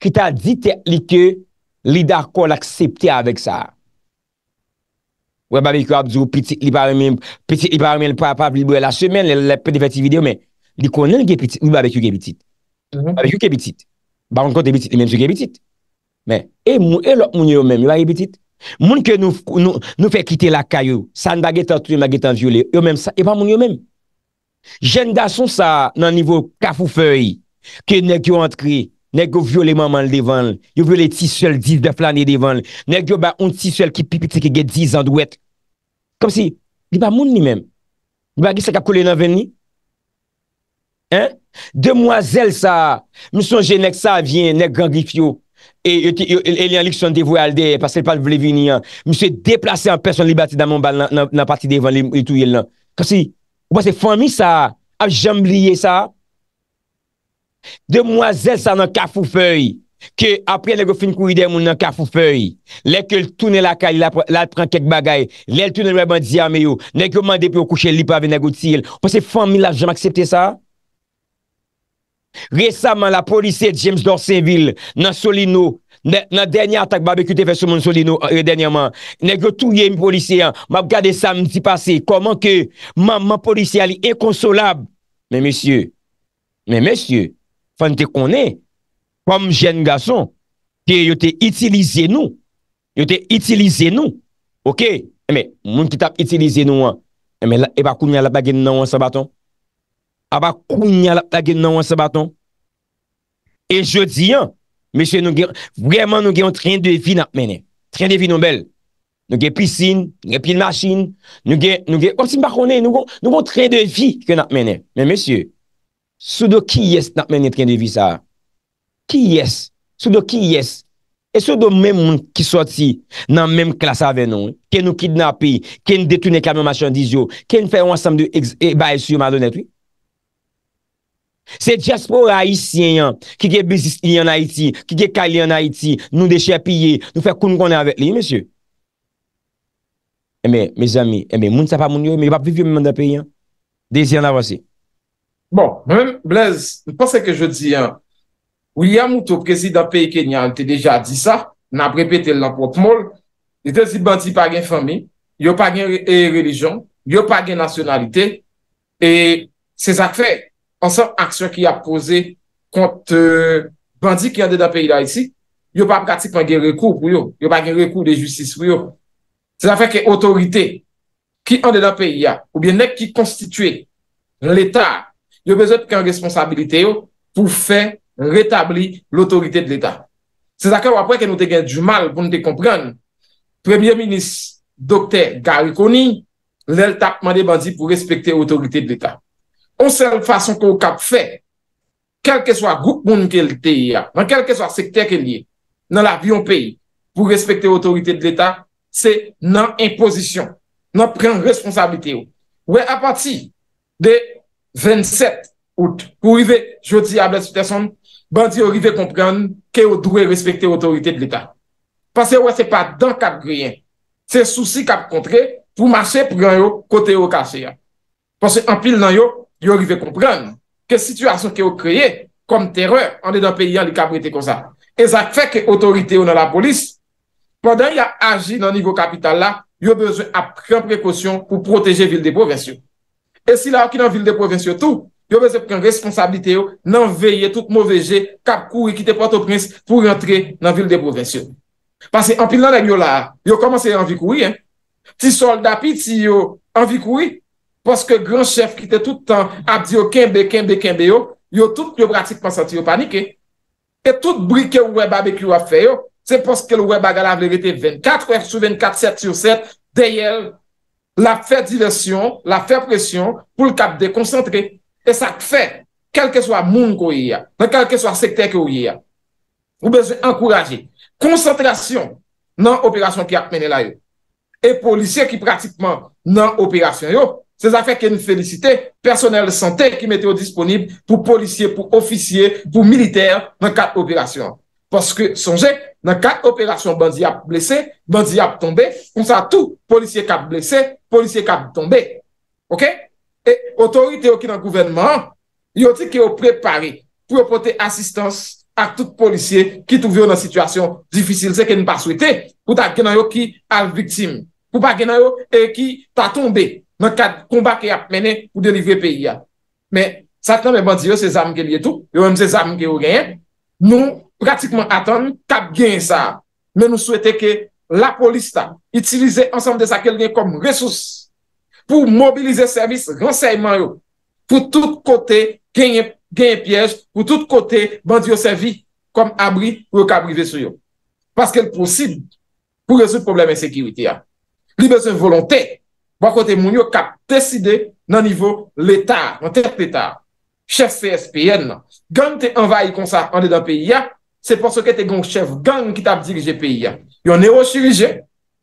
ki ta dite li ke li dakòl akseptè avèk sa. Ouè babèkou abzou, piti li parmen, piti li parmen pou ap ap li bouè la semen, li konen ge piti, ouè babèkou ge piti. Babèkou ge piti. Babèkou ge piti. Men, e moun, e lò moun yo mèm, yo mèm e bitit? Moun ke nou fè kite lakay yo, san bagetan toun, bagetan viole, yo mèm sa, e ba moun yo mèm? Jen da son sa nan nivou kaf ou fèy, ke nek yo antre, nek yo viole maman devan, yo viole tisuel div de flan e devan, nek yo ba un tisuel ki pipite ki ge dizan dwet. Kom si, li ba moun ni mèm? Li ba gisa ka koule nan ven ni? Hein? Demwazel sa, moun sonje nek sa vyen, nek ganglif yo. E li an lik son devou al de, pas se pal vle vini an. Mi se deplase an person li bati nan mon bal nan pati devon li tou yel nan. Kasi, ou pa se fami sa, ap janm liye sa. De mwazel sa nan kafou fey, ke apre le go fin kou ide moun nan kafou fey. Le ke l toune la kal, la pran kek bagay, le l toune le ban diya me yo, ne kou mande pe ou kouche li pa ven na gouti yel. Ou pa se fami la janm aksepte sa. Resaman la polise James dorsen vil nan soli nou euh, Nan denya atak barbekute fesouman soli nou denyaman Negyo touye mi polise an Mab gade sa mti pase Koman ke man man polise ali ekonsolab Men mesye Men mesye Fante konen Kom jen gason Ki yote itilize nou Yote itilize nou Ok Eme eh, moun ki tap itilize nou an Eme la epakoun ya la bagen nan wansabaton Aba kounya la pta gen nan wansabaton. E jodi an, mesye nou gen, vweman nou gen yon tren de vi nan apmene. Tren de vi nou bel. Nou gen pisin, nou gen pil masin, nou gen, nou gen, ou si mbakone, nou gen tren de vi ke nan apmene. Men mesye, sou do ki yes nan apmene tren de vi sa? Ki yes? Sou do ki yes? E sou do men moun ki soti nan men klasa venon? Ken nou kidnapi? Ken detune kamyon masyon dizyo? Ken fè wansam de e ba esu yon madonetwi? Se jespo ra isyen yan, ki ge bizist li an Haiti, ki ge kalyan Haiti, nou deche api ye, nou fek kon kon an vek li, yon eh mè sè? E mè, mè zami, mè eh moun sa pa moun yo, mè yon pa pvi yon mèndan pe yon? Dezyan avansi. Bon, mè mè, Blaise, mè panse ke jodi, William moutou, prezident peyi Kenya, an te deja di sa, nan prepetel nan potmol, yon te si banti pa gen fami, yo pa gen eh, religion, yo pa gen nasyonalite, e se zak fè, ansan aksyon ki ap koze kont bandi ki yande da peyi la isi, yo pa pratik man gen rekou pou yo, yo pa gen rekou de justis pou yo. Se la fè ke otorite ki yande da peyi la, ou bien nek ki konstituye l'Etat, yo bezot ki an responsabilite yo pou fè retabli l'otorite de l'Etat. Se la fè wapre ke nou te gen du mal pou nou te kompren, Premier Ministre Dr. Garikoni, lèl tapman de bandi pou respekte otorite de l'Etat. On sel fason ko kap fè, kelke swa goup moun ke lte ya, nan kelke swa sekter ke liye, nan la viyon peyi, pou respekte otorite de l'Etat, se nan imposition, nan pren responsabilite yo. Ou e apati de 27 out, pou ive, jodi ablet sute son, bandi ou ive kompran ke yo dwe respekte otorite de l'Etat. Pase ou e se pa dan kap griyen, se souci kap kontre, pou mase pran yo, kote yo kase ya. Pase anpil nan yo, yo ri ve komprenn ke situasyon ke yo kreye kom teror an de dan pe yon li ka prete kon sa. E zake feke otorite yo nan la polis, pandan ya aji nan nivou kapital la, yo bezo apren prekosyon pou proteje vil de povesyo. E si la wakil nan vil de povesyo tou, yo beze pren responsabilite yo nan veye tout mou veje kap koui ki te porte prins pou rentre nan vil de povesyo. Pase an pil nan lèk yo la, yo komanse an vi koui. Ti solda pi ti yo an vi koui, Poske gran chef ki te toutan ap di yo kenbe, kenbe, kenbe yo, yo tout yo pratik pan santi yo panike. E tout brike ou weba be ki yo a fe yo, se poske ou weba gala an verite 24h sous 24, 7 sur 7, deyel la fe diversyon, la fe presyon pou l kap dey koncentre. E sak fe, kelke swa moun ko yi ya, nan kelke swa sektey ko yi ya. Ou bezwe, ankouraje. Konsentrasyon nan operasyon ki ak mene la yo. E polisye ki pratikman nan operasyon yo, Se zafè kè ni felicite, personèl sante ki metè yo disponib pou policye, pou ofisye, pou militer nan kat operasyon. Paske sonje, nan kat operasyon, bandi ap blese, bandi ap tombe, kon sa tou, policye kap blese, policye kap tombe. Ok? E otorite yo ki nan gouvenman, yo ti ki yo prepare pou yo pote asistans a tout policye ki touve yo nan situasyon difisil. Se kè ni pa souite, pou ta genay yo ki al viktim, pou pa genay yo ki ta tombe. nan kade komba ki ap mene ou delivre peyi ya. Men, satan men bandi yo se zam genye tou, yo mse zam genye ou genye, nou pratikman atan, nou kap genye sa, men nou souwete ke la polista itilize ansam de sa kel genye kom resous pou mobilize servis renseyman yo, pou tout kote genye piyej, pou tout kote bandi yo servis kom abri ou kabri ve sou yo. Paske l posib, pou rezout probleme sekiwite ya. Libe se volonte, wakote bon, moun yo kap deside nan nivou l'Etat, nan tèp l'Etat. Chef CSPN, gang te envaye konsa an de da piya, se pwoske te gong chef gang ki tap dirije piya. Yon ne o surije,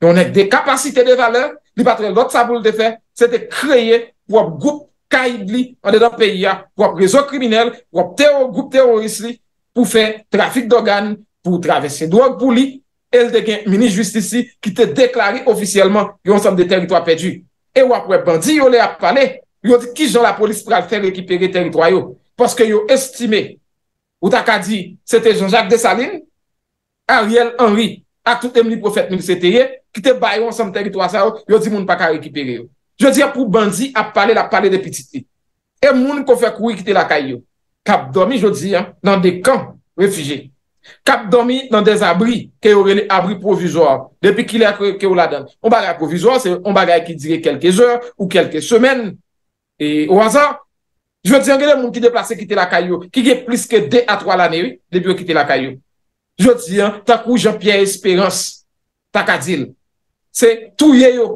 yon ne de kapasite de valeur, li patrel dot sa boule de fè, se te kreye wap goup kaid li an de da piya, wap rezo kriminel, wap goup terorisli pou fè trafik dogan, pou travesse drog pou li. el de gen mini justisi ki te deklare ofisyeleman yon sanm de teritwa pedu. E wapwe bandi yon le ap pale, yon di ki jan la polis pral fèl rekipere teritwayo paske yon estime ou ta ka di se te Jean-Jacques Desalines, Ariel Henry, ak tout emili profet miniseteye ki te bayon sanm teritwa sa yo, yon di moun pa ka rekipere yo. Je di ap pou bandi ap pale la pale de piti ti. E moun kon fèk wik te la kay yo. Kap domi, je di, nan de kan refije. Kap domi nan des abri ke yo rene abri provizor. Depi ki le akre ke yo la den. On bagay provizor, se on bagay ki dire kelke zor ou kelke semen. E wazan, jo di an gade moun ki deplase kite la kayo. Ki ge plis ke de atwa la nevi, depi yo kite la kayo. Jo di an, takou jan piye esperans takadil. Se tou ye yo.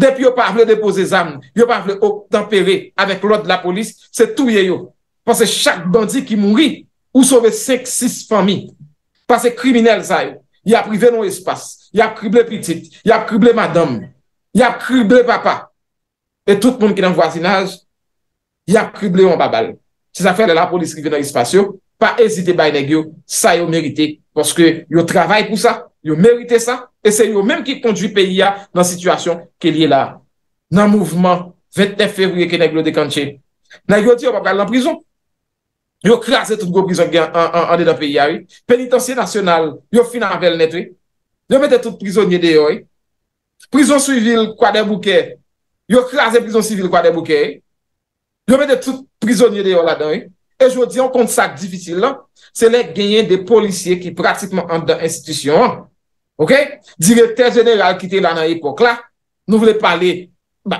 Depi yo pa vle depoze zam, yo pa vle o tempere avèk lòd la polis, se tou ye yo. Pan se chak bandi ki mounri ou sove seksis fami. Pase kriminel zay, y ap prive nou espas, y ap krible pitit, y ap krible madame, y ap krible papa. E tout moun ki nan voisinaj, y ap krible yon babal. Si sa fèlè la polis krive nou espasyon, pa ezite bay negyo, sa yon merite. Poske yon travay pou sa, yon merite sa, e se yon menm ki kondju peyi ya nan sitwasyon ke liye la. Nan mouvman, 29 fevriye ke negyo dekantye, negyo diyo babal nan prizon. yo krasen tout go prison gen an de dan peyi a, penitensye nasyonal, yo finanvel netwe, yo mette tout prisonye de yo, prison civil kwa den bouke, yo krasen prison civil kwa den bouke, yo mette tout prisonye de yo la dan, e jodi an kont sa diwitil, se le genyen de policye ki pratikman an dan institisyon, direte general ki te lan an epok la, nou vle pale,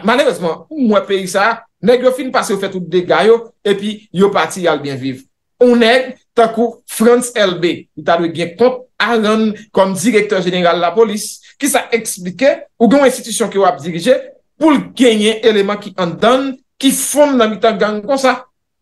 manerouzman, mwen peyi sa, Neg yo fin pase ou fet ou degay yo, epi yo pati yal bin viv. Ou neg, tankou, Frans LB, ni talwe gen pop, a ran kon direktor jeneral la polis, ki sa explike, ou gen ou institisyon ki wap dirije, pou l genyen eleman ki an dan, ki fon nan mi tan gang kon sa.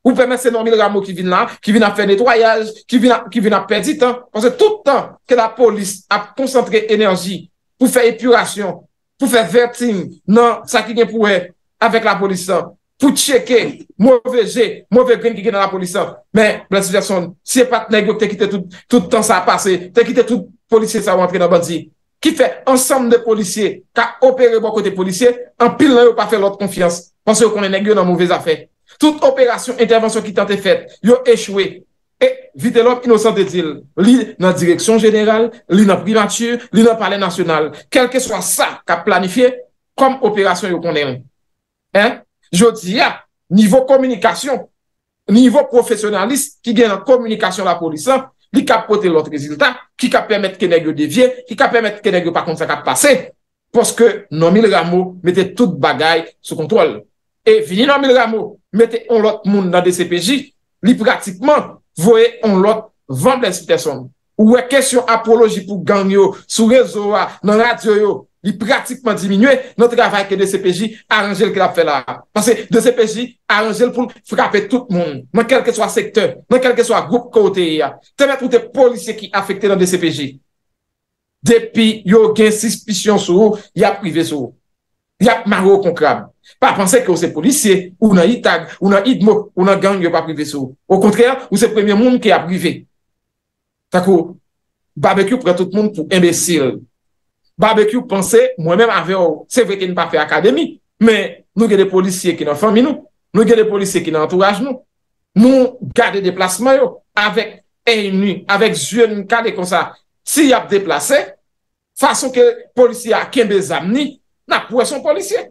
Ou premese nan mil ramo ki vin nan, ki vin nan fe netroyaj, ki vin nan pedi tan, kon se toutan, ke la polis a koncentre enerji, pou fe epurasyon, pou fe vertim, nan sa ki gen pou e, avek la polis sa, pou cheke mwove g, mwove gwen ki gen nan la polisyon. Men, mwen si jason, se pat negyo ki te kite tout, tout tan sa a pase, te kite tout polisyon sa wantre nan bandi. Ki fe, ansam de polisyon, ka opere bon kote polisyon, an pil nan yo pa fe lout konfians. Pense yo konen negyo nan mwove zafen. Tout operasyon, intervensyon ki tan te fet, yo echwe. E, vide lom inosante dil. Li nan direksyon jeneral, li nan primatur, li nan pale nasyonal. Kelke swan sa ka planifiye, kom operasyon yo konen. En? Jodi ya, nivou komunikasyon, nivou profesionalist ki gen an komunikasyon la polisan, li ka pote lote rezultat, ki ka permette ke negre devye, ki ka permette ke negre pa konti sa ka pase, poske non mil ramo mette tout bagay sou kontrol. E vini non mil ramo, mette on lot moun nan DCPJ, li pratikman voye on lot vande l'inspite son. Ou wey kesyon apoloji pou gang yo, sou rezo wa, nan radio yo, li pratikman diminwe, nou travay ke DCPJ, aranjel ke la fe la. Pansè, DCPJ, aranjel pou frape tout moun, nan kelke swa sektor, nan kelke swa group kote ya. Te mette ou te polisye ki afekte nan DCPJ. Depi yo gen sispisyon sou, yap prive sou. Yap maro kon krab. Pa pansè ke ou se polisye, ou nan itag, ou nan idmok, ou nan gang, yo pa prive sou. Ou kontre, ou se premi moun ki aprive. Takou, barbecue pre tout moun pou imbesil. Ou, Barbekou panse, mwen men ave ou, se veke n pa fe akademi, men nou ge de polisye ki nan fami nou, nou ge de polisye ki nan entouraj nou, nou gade deplasman yo, avek eni, avek zyenin kade kon sa, si yap deplase, fason ke polisye a kenbe zamni, nan pouwe son polisye.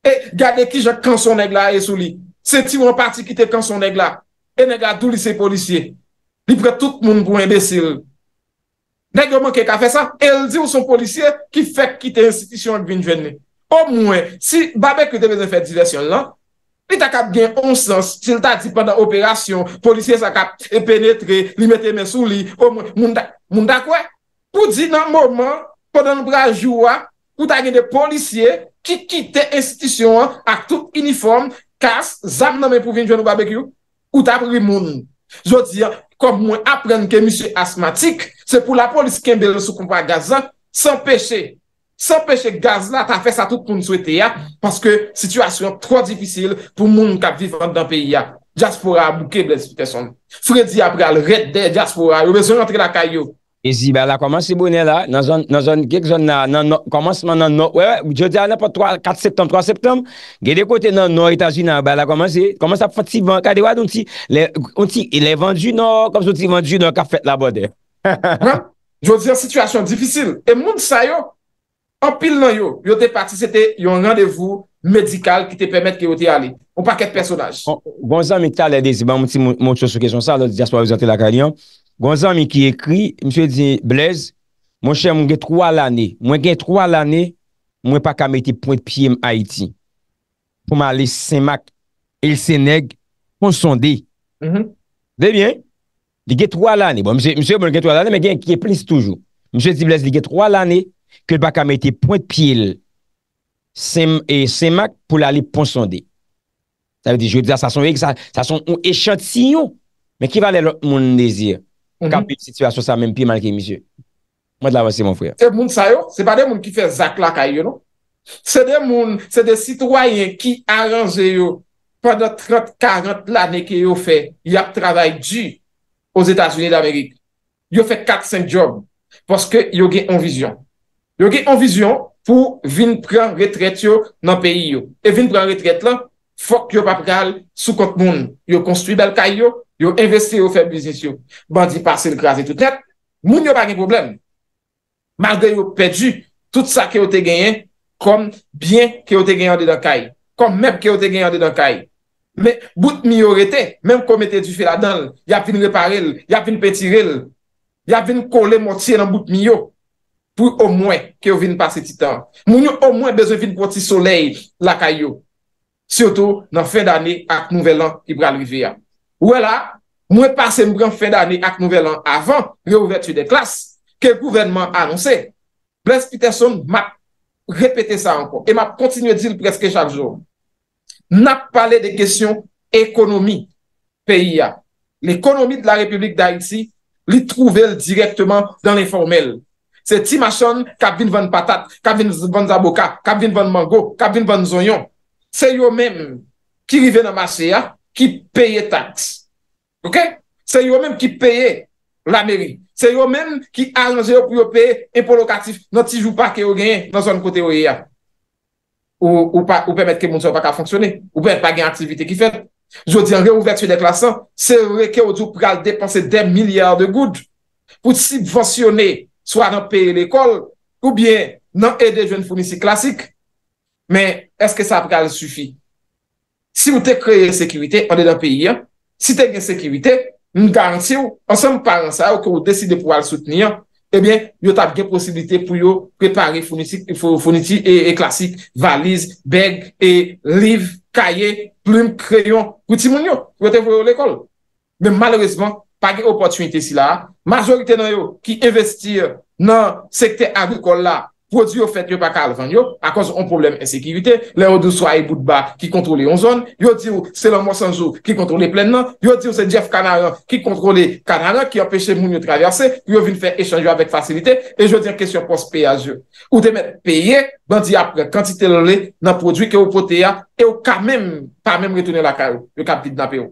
E gade ki jan kanson neg la e sou li, se ti wou an parti kite kanson neg la, e neg la dou li se polisye, li pouwe tout moun goun embesil, Nèk yo mwen ke ka fe san, el di ou son policye ki fek kite institisyon vinjwen ni. O mwen, si babek yo te vezen fe diresyon lan, li ta kap gen onsans, si li ta di pandan operasyon, policye sa kap e penetre, li mette men sou li, o mwen, mwen da kwe? Pou di nan mouman, podan nou brajouwa, ou ta gen de policye ki kite institisyon an, ak tou uniform, kas, zam nan men pou vinjwen nou babek yo, ou ta pri moun. Jou di an, kom mwen apren ke misye astmatik, se pou la polis kembele sou kompa gazan, san peche, san peche gazan, ta fe sa tout kon sou ete ya, paske sitwasyon tro diffisil pou moun kapifan dan peyi ya. Jaspora, bouke blesif keson. Fredi aprel, redde, jaspora, yo bezon rentre la kayo. E zi, ba la komanse bonen la, nan zon, nan zon, kek zon nan, nan, nan, komanseman nan, nan, wè, wè, jodi anè pa 3, 4 septem, 3 septem, gè de kote nan, nan, ita zi nan, ba la komanse, komanse ap foti vant, kade wad, unti, lè, unti, lè vant ju nan, kom joti vant ju nan, ka fèt la bodè. Wè, jodi an, situasyon difisil, e moun sa yo, an pil nan yo, yo te parti, se te, yon randevou, medikal, ki te pemet ki yo te ali, ou pa ket personaj. Bon zan, mi talè, de zi, ba moun ti moun chosyo kèsyon sa, lò, di aspo a viz Gonzan mi ki ekri, msye di blez, mwen che mwen gen 3 lane, mwen gen 3 lane, mwen pa ka meti point piye m Aiti, pou ma mm-hmm. li Semak, el Seneg, pon sonde. De bien, di gen 3 lane, bon, msye mwen gen 3 lane, mwen gen kiye plis toujou. Msye di blez, di gen 3 lane, ke l baka meti point piye l, Semak, pou la li pon sonde. Sa yon di, sa son ou echant si yon, men ki vale moun neziye. Kapil situasyon sa menm pi man ki misye. Mwen la vansi moun frye. Se moun sa yo, se pa de moun ki fe zak la kay yo no. Se de moun, se de sitwoyen ki aranje yo pa de 30-40 lane ki yo fe yap travay di os Etatsunye d'Amerik. Yo fe 4-5 job poske yo gen anvizyon. Yo gen anvizyon pou vin pren retret yo nan peyi yo. E vin pren retret la, fok yo pa pral sou kot moun. Yo konstruy bel kay yo yo investi yo fe biznis yo, bandi pase l krasi tout let, moun yo bagen problem, malga yo pedu, tout sa ki yo te genyen, konm bien ki yo te genyen de dan kay, konm mèp ki yo te genyen de dan kay, mè, bout mi yo rete, mèm konm ete di fè la dan, ya fin repare l, ya fin petire l, ya fin kole motye nan bout mi yo, pou o mwen ki yo vin pase titan, moun yo o mwen bezon vin poti soleil, la kay yo, siotou nan fin dani ak nouvel an, ki pralrive ya. Ouè e la, mwen pase mwen gen fè dani ak nouvel an avan, reouvertu de klas, ke gouvernement anonsè. Blaise Peterson m'ap repete sa ankon, e m'ap kontinuè dil preske chak joun. N'ap pale de kesyon ekonomi peyi ya. L'ekonomi de la Republik d'Haïti, li trouvel direktman dan l'informel. Se ti mason, kabvin van patat, kabvin van zaboka, kabvin van mango, kabvin van zonyon, se yo menm ki rive nan mase ya, se yo menm, ki peye taks. Ok? Se yo menm ki peye la meri. Se yo menm ki alanje yo pou yo peye impolokatif, nan ti jou pa ke yo genye nan zon kote yo ye ya. Ou pa ou bemet ke mounso pa ka fonksyonne. Ou pa ou bemet pa genye aktivite ki fè. Jou di an reouvert fè de klasan, se yo reke yo djou pou kal depanse de milyar de goud. Pou si pensionne, swa nan peye l'ekol, ou bien nan ede joun founisi klasik. Men, eske sa pou kal sufi? Si ou te kreye sekirite, ane da peyi, si te kreye sekirite, m garansi ou, ansen m paran sa ou ke ou deside pou wale soutenye, ebyen, eh yo tabge posibilite pou yo prepari foniti e klasik, valiz, beg, e liv, kaye, ploum, kreyon, kouti moun yo, yo te vwe ou lekol. Men malresman, pa ge opotunite si la, majorite nan yo ki investi nan sekte agrikol la, Prodi yo fet yo pa kalvan yo, a koz on problem esekivite, le non? yo de sou a i bout ba ki kontrole yon zon, yo di yo se lom mo sanjou ki kontrole plen nan, yo di yo se Jeff Kanayan ki kontrole Kanayan ki apeshe moun yo traversè, yo vin fè esanjou avèk fasilite, e yo di yo kesyon pos peye a zyon. Ou te met peye, bandi apre kantite lole nan prodwi ke yo pote ya, e yo ka mem, pa mem retounen la ka yo, yo ka bidnape yo.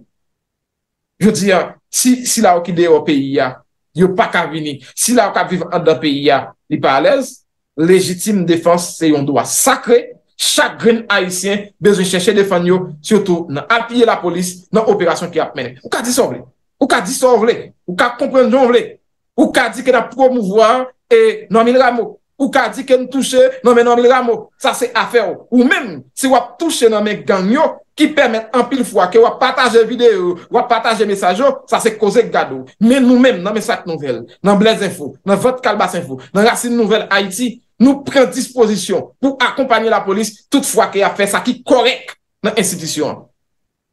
Yo di yo, si la yo ki de yo peye ya, yo pa ka vini, si la yo ka viv an da peye ya, li pa alez, Legitime défense se yon do a sakre Chagrin haïtien Bezoun chèche défanyo Siyoutou nan apye la polis Nan operasyon ki ap mene Ou ka disovle Ou ka disovle Ou ka komprenjonvle Ou ka dike nan promouvoan E nan min rame Ou ka dike nan touche Nan men nan min rame Sa se afer Ou men Si wap touche nan men gangyo Ki pèmen anpil fwa Ke wap pataje videyo Wap pataje mesajo Sa se koze gado Men nou men nan men sak nouvel Nan blèz info Nan vòt kalbase info Nan rase nouvel haïti nou pren disposisyon pou akompany la polis toutfwa ke ap fè sa ki korek nan institisyon.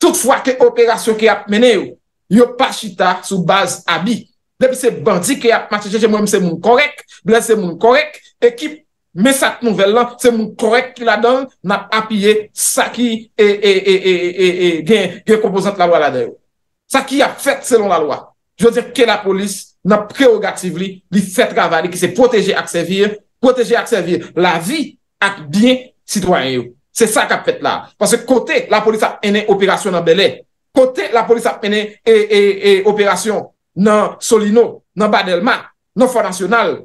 Toutfwa ke operasyon ke ap mene yo, yo pa chita sou baz abi. Depi se bandi ke ap matijen, jemou mse moun korek, blè se moun korek, ekip mè sat nouvel lan, se moun korek la dan, nap apye sa ki e gen kompozant la wala de yo. Sa ki ap fèt selon la wala. Je vè dir ke la polis nan preogativ li, li fèt ravali ki se poteje akseviye, proteje ak servir la vi ak byen sitwanyou. Se sa kap pet la. Pase kote la polis ap ene operasyon nan belè. Kote la polis ap ene operasyon nan Solino, nan Badelma, nan Fon National.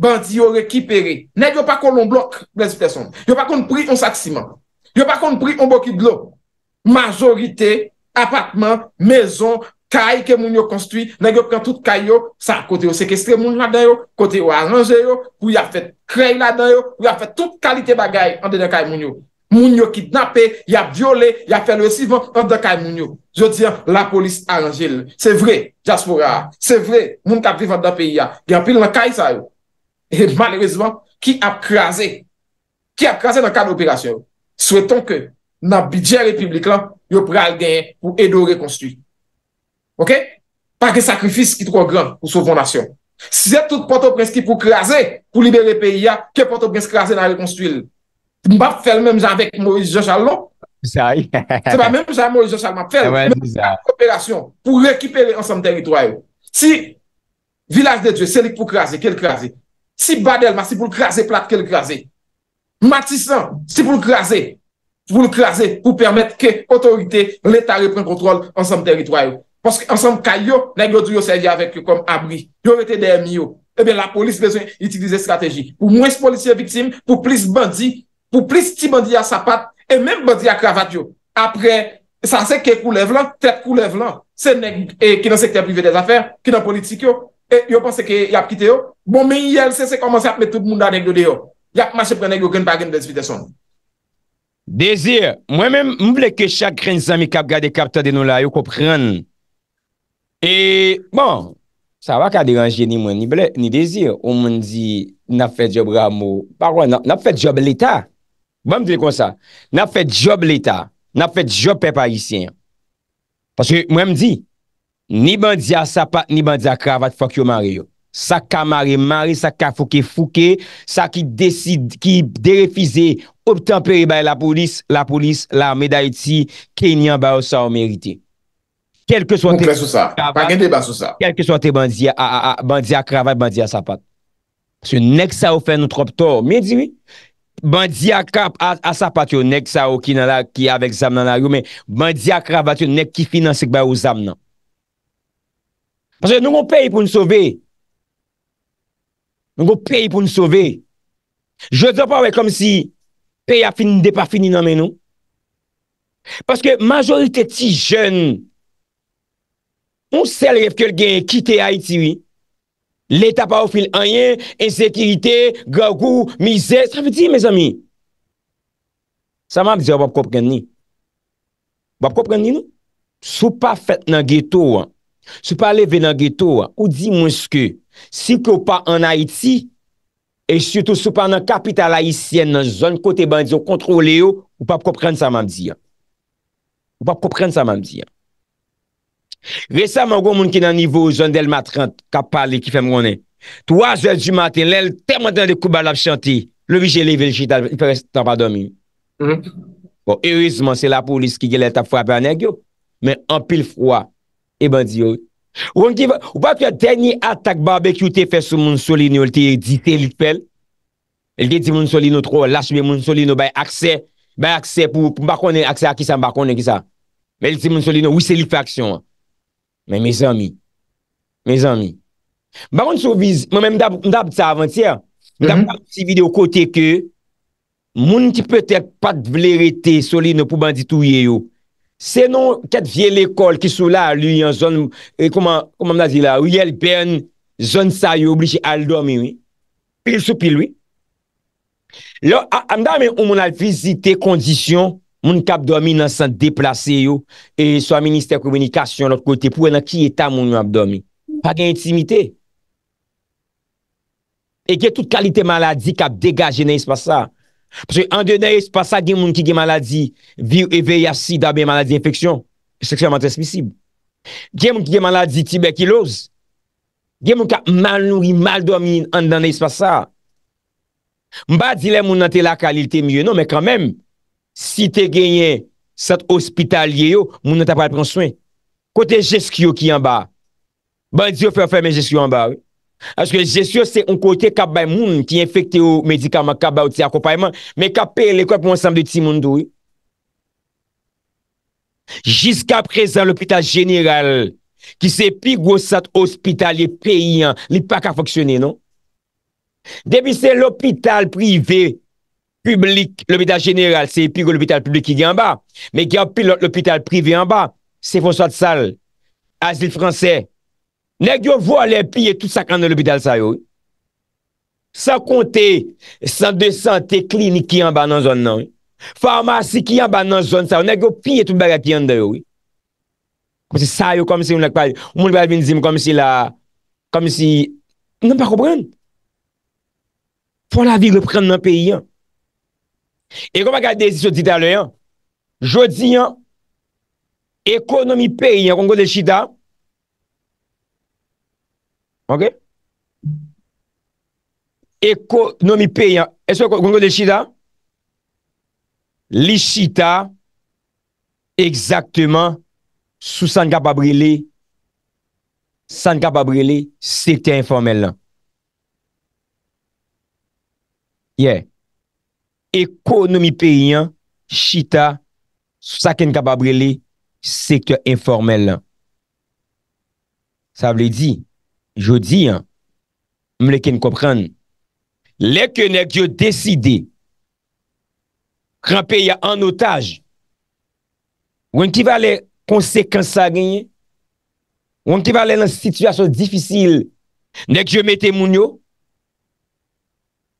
Bandi yo rekipere. Ne yo pa konon blok mwenzi peson. Yo pa konon priy an saksiman. Yo pa konon priy an boki blok. Majorite, apatman, mezon, Kay ke moun yo konstwi, nan yo pren tout kay yo, sa kote yo sekestre moun la den yo, kote yo aranje yo, pou ya fet krey la den yo, pou ya fet tout kalite bagay an den yo kay moun yo. Moun yo ki dnape, ya viole, ya fel resivan an den kay moun yo. Je diyan, la polis aranje yo. Se vre, Jaspora, se vre, moun ka vivan dan peyi ya, ya pil nan kay sa yo. E malerezman, ki ap kreaze, ki ap kreaze nan kad operasyon. Sveton ke nan bidjen republik lan, yo pre al genye pou edo re konstwi. Ok? Parke sakrifis ki trok gran pou sou vonasyon. Si zè tout Porto Preski pou krasè, pou libere peyi ya, ke Porto Preski krasè nan rekonstituye? Mbap fèl mèm zan vek Moïse Jochallon? Zay! Mbap mèm zan Moïse Jochallon fèl mèm zan koperasyon pou rekipère an san teritoye. Si Vilas de Dieu, selik pou krasè, ke l krasè? Si Badelma, si pou l krasè, plat ke l krasè? Matisan, si pou l krasè, pou l krasè pou pèrmèt ke otorite l'Etat repren kontrol an san teritoye? Ponske ansanm kay yo, neg yo di yo servi avèk yo kom abri. Yo vete dem yo. Ebe la polis bezwen itilize strategik. Pou mwen se polisye viktim, pou plis bandi, pou plis ti bandi a sapat, e men bandi a kravat yo. Apre, sa se ke koule vlan, tet koule vlan. Se neg, e ki nan sekte privè des afèr, ki nan politik yo, e yo pense ke yap kite yo. Bon men yel se se komanse apme tout moun da neg do de yo. Yap mase prene yo gen bagen besvite son. Dezi, mwen men mbleke chakren zami kap gade kapta de nou la, yo koprenn. E, bon, sa va ka deranje ni mwen, ni dese, ou mwen di, nap fet job ramo, parwen, nap fet job l'Etat, bon, mwen mwen mwen kon sa, nap fet job l'Etat, nap fet job pe parisien, paske mwen mwen mwen di, ni bandia sapat, ni bandia kravat fok yo mare yo, sa ka mare, mare, sa ka foke, foke, sa ki deside, ki derefize, optan peribay la polis, la polis, la meday ti, kenyan ba ou sa ou merite. kelke sou an te bandi a bandi a kravat, bandi a sapat. Se nek sa ou fe nou trope to, mi diwi, bandi a sapat yo nek sa ou ki nan la ki avek zam nan la yo, men, bandi a kravat yo nek ki finansek bay ou zam nan. Pase nou gon peyi pou nou sove. Nou gon peyi pou nou sove. Je non, de pa wey kom si peyi a fin de pa fini nan men nou. Pase ke majorite ti jenou On sel refkel gen kite Haiti, oui. L'Etat pa non? ou fil anyen, insekirite, gagou, mize, sa fe di, mez ami. Sa mam di, wap kopren ni. Wap kopren ni nou? Sou pa fet nan geto, wan. Sou pa leve nan geto, wan. Ou di mwen ske, si ki wap pa an Haiti, e suto sou pa nan kapital Haitien nan zon kote bandi, wap kontrole yo, wap kopren sa mam di, wan. Wap kopren sa mam di, wan. Resanman goun moun ki nan nivou zon del matrant Kap pale ki fem gounen 3 zèl di maten lèl termantan de kouba l ap chanti Lèl vijèl lèl vèl jital I preste tan pa domi Bon erizman se la poulis ki gèl lèl tap fwa Pè anè gyo Men anpil fwa E ban di yo Ou pa ki a deni atak barbe ki ou te fè sou moun solino Ou te dite lout pel El te di moun solino tro Lashme moun solino bay akse Bay akse pou mba konen akse a kisa mba konen kisa Men li di moun solino ou se lout fa aksyon an Mè mè zanmi, mè zanmi. Mè mè mdap sa avanti ya, mdap sa videyo kote ke, moun ti petek pat vlerete soli nou pou bandi tou ye yo. Senon ket vye l'ekol ki sou la, luyen zon, koman euh, mdazi la, luyen lben, zon sa yo obligye al domi wè. Pil sou pil wè. Lò, mdame ou moun al fizite kondisyon. Moun kap dormi nan san deplase yo e swa minister komunikasyon lòt kote pou enan ki eta moun nou ap dormi. Pak intimite. E gen tout kalite maladi kap degaje nan ispa sa. Pwese an dena ispa sa gen moun ki gen maladi vi ou eve yasi dabè maladi infeksyon. E seksyonman te spisib. Gen moun ki gen maladi tibè kiloz. Gen moun kap mal nouri, mal dormi an dena ispa sa. Mba dilem moun nan te la kalite miye nou men kwa menm. Si te genye sat ospitalye yo, moun nan ta pral pran swen. Kote jesky yo ki yon ba. Ban diyo fèr fèr men jesky yo yon ba. Aske jesky yo se yon kote kap bay moun ki infekte yo medikama kap bay ou ti akopayman. Men kap pe le kwa pou moun samde ti moun dou. Jiska prezan l'opital jeneral ki se pi gwo sat ospitalye pe yon, li pa ka foksyone non. Demi se l'opital privey. publik, l'hôpital jeneral, se yi pigou l'hôpital publik ki gyan ba, me gyan pigou l'hôpital privi gyan ba, se fonsot sal, azil fransè, negyo vwa lè pigou tout sakran l'hôpital sa yo. Sa kontè, san de santè klinik ki gyan ba nan zon nan, farmasi ki gyan ba nan zon sa yo, negyo pigou tout bagat ki gyan da yo. Kom si sa yo, kom si moun lèk pa yo, moun lèk pa yo moun zim, kom si non, la, kom si, moun nan pa kou pren, fwa la vi repren nan peyi an, E koma gade zi sou dita lè yon? Jodi yon, ekonomi pe yon, konkou de chita, ok? Ekonomi pe yon, eswe konkou de chita? Li chita, ekzakteman, sou sanka pa brili, sanka pa brili, se te informel lan. Yey, ekonomi peyi an, chita, sa ken kapabre li, seke informel an. Sa vle di, jo di an, mle ken kopran, leke nek yo deside, kranpe ya an otaj, wen ki vale konsekans sa genye, wen ki vale nan situasyon difisil, nek yo metemoun yo,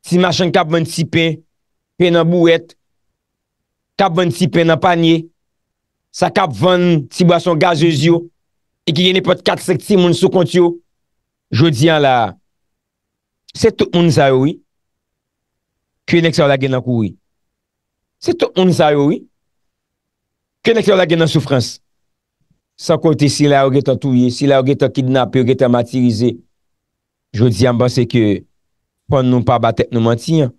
si machan kapman sipe, pen nan bouwet, kap ven ti pen nan panye, sa kap ven ti bason gaz yo, e ki geni pot 4-5 timoun sou kont yo, jodi an la, se to un zayoui, kwenek sa w la genan kouwi. Se to un zayoui, kwenek sa w la genan soufrans. Sa konti si la ou getan touye, si la ou getan kidnap, ou getan matirize, jodi an ba se ke, pon nou pa batet nou mantiyan.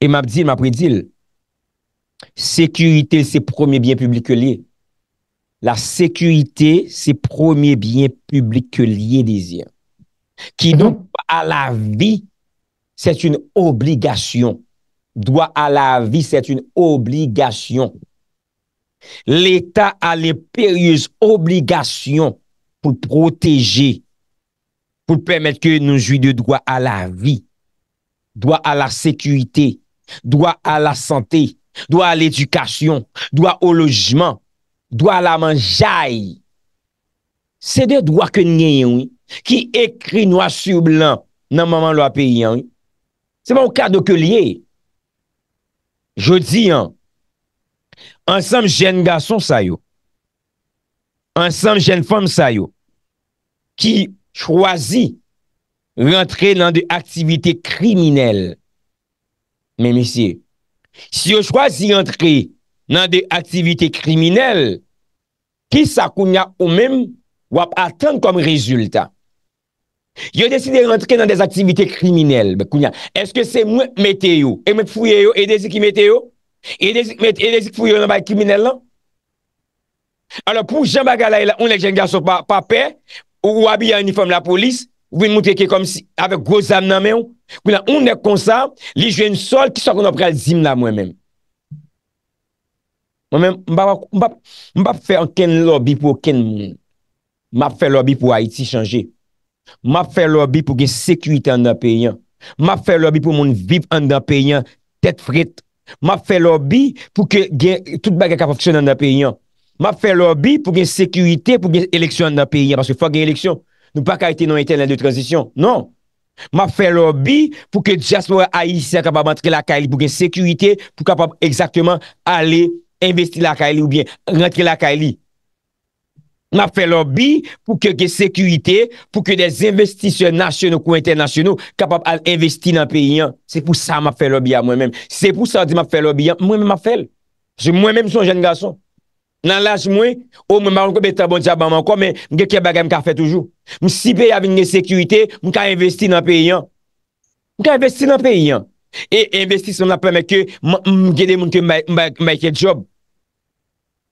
Et m'a dit, m'a prédit, sécurité, c'est premier bien public que. La sécurité, c'est premier bien public que lié, Qui à mhm. à la vie, c'est une obligation. Doit à la vie, c'est une obligation. L'État a l'impérieuse obligation pour protéger, protéger, pour que que jouions de droit à la vie, droit à la sécurité. Dwa a la sante, dwa a l'edukasyon, dwa o lojman, dwa a la manjay. Se de dwa ke nye yon, ki ekri noua sou blan nan maman loua pe yon, se pa ou ka do ke liye. Je di yon, ansam jen gason sayo, ansam jen fom sayo, ki chwazi rentre nan de aktivite kriminel. Men misye, si yo chwazi yon tri nan de aktivite kriminel, ki sa kounya ou men wap atende kom rezultat. Yo deside yon tri nan de aktivite kriminel, eske se mwen meteyo, e met fuyeyo, e desi ki meteyo, e desi ki fuyeyo nan bay kriminel lan? Alors pou jen bagalay la, ou ne jen gaso pape, ou wabi ya uniform la polis, Kwen moun teke kom si ave gwo zam nan men ou. Kwen an un de konsa, li jwen sol, ki sa kon apre al zim la mwen men. Mwen men, mba fe an ken lobby pou ken. Mba fe lobby pou Haiti chanje. Mba fe lobby pou gen sekurite an dan peyen. Mba fe lobby pou moun viv an dan peyen. Tet fret. Mba fe lobby pou gen, tout baga kapak chen an dan peyen. Mba fe lobby pou gen sekurite, pou gen eleksyon an dan peyen. Paske fwa gen eleksyon. Nou pa ka ete nan ete nan de transisyon. Non. Ma fe lobby pou ke Jasper Aïsia kapab antre la Kaili pou ke sekurite pou kapab exactement ale investi la Kaili ou bien rentre la Kaili. Ma fe lobby pou ke sekurite pou ke des investisyon nasyon ou kon internasyonou kapab al investi nan peyi an. Se pou sa ma fe lobby a mwen men. Se pou sa di ma fe lobby an, mwen men ma fel. Mwen men son jen gason. Nan laj mwen, ou mwen maron kon bete bon diya banman kon, men mwen geke bagan mwen ka fe toujou. Mwen sipe yavine sekywite, mwen ka investi nan peyi an. Mwen ka investi nan peyi an. E, e investi se mwen apameke mwen gede mwen ke make job.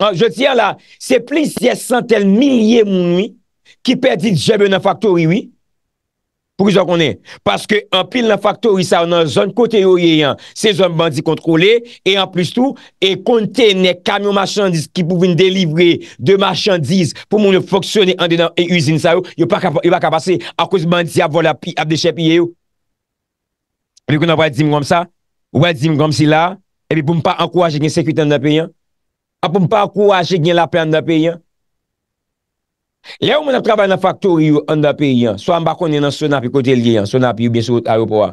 An, je diyan la, se plis yasantel milye mwen mi, wi, ki perdi job nan faktor yon mi, wi, Pou yon konen? Paske an pil nan faktor yon sa ou nan zon kote yo ye yon Se zon bandi kontrole E an plus tout E kontene kamyon machandise ki pou vin delivre De machandise pou moun foksyone an denan E yon usine sa ou Yon pa ka pase akouz bandi si ap vola pi ap deche pi ye yo Li konan vwa yon zim gom sa Wwa yon zim gom si la Epi pou m pa an kouwaje gen sekwiten nan pe yon A pou m pa an kouwaje gen la plan nan pe yon Le ou mwen ap travay nan faktor yon an da pe yon, so an bakon yon nan son api kote lye yon, son api yon bensot aropa wa.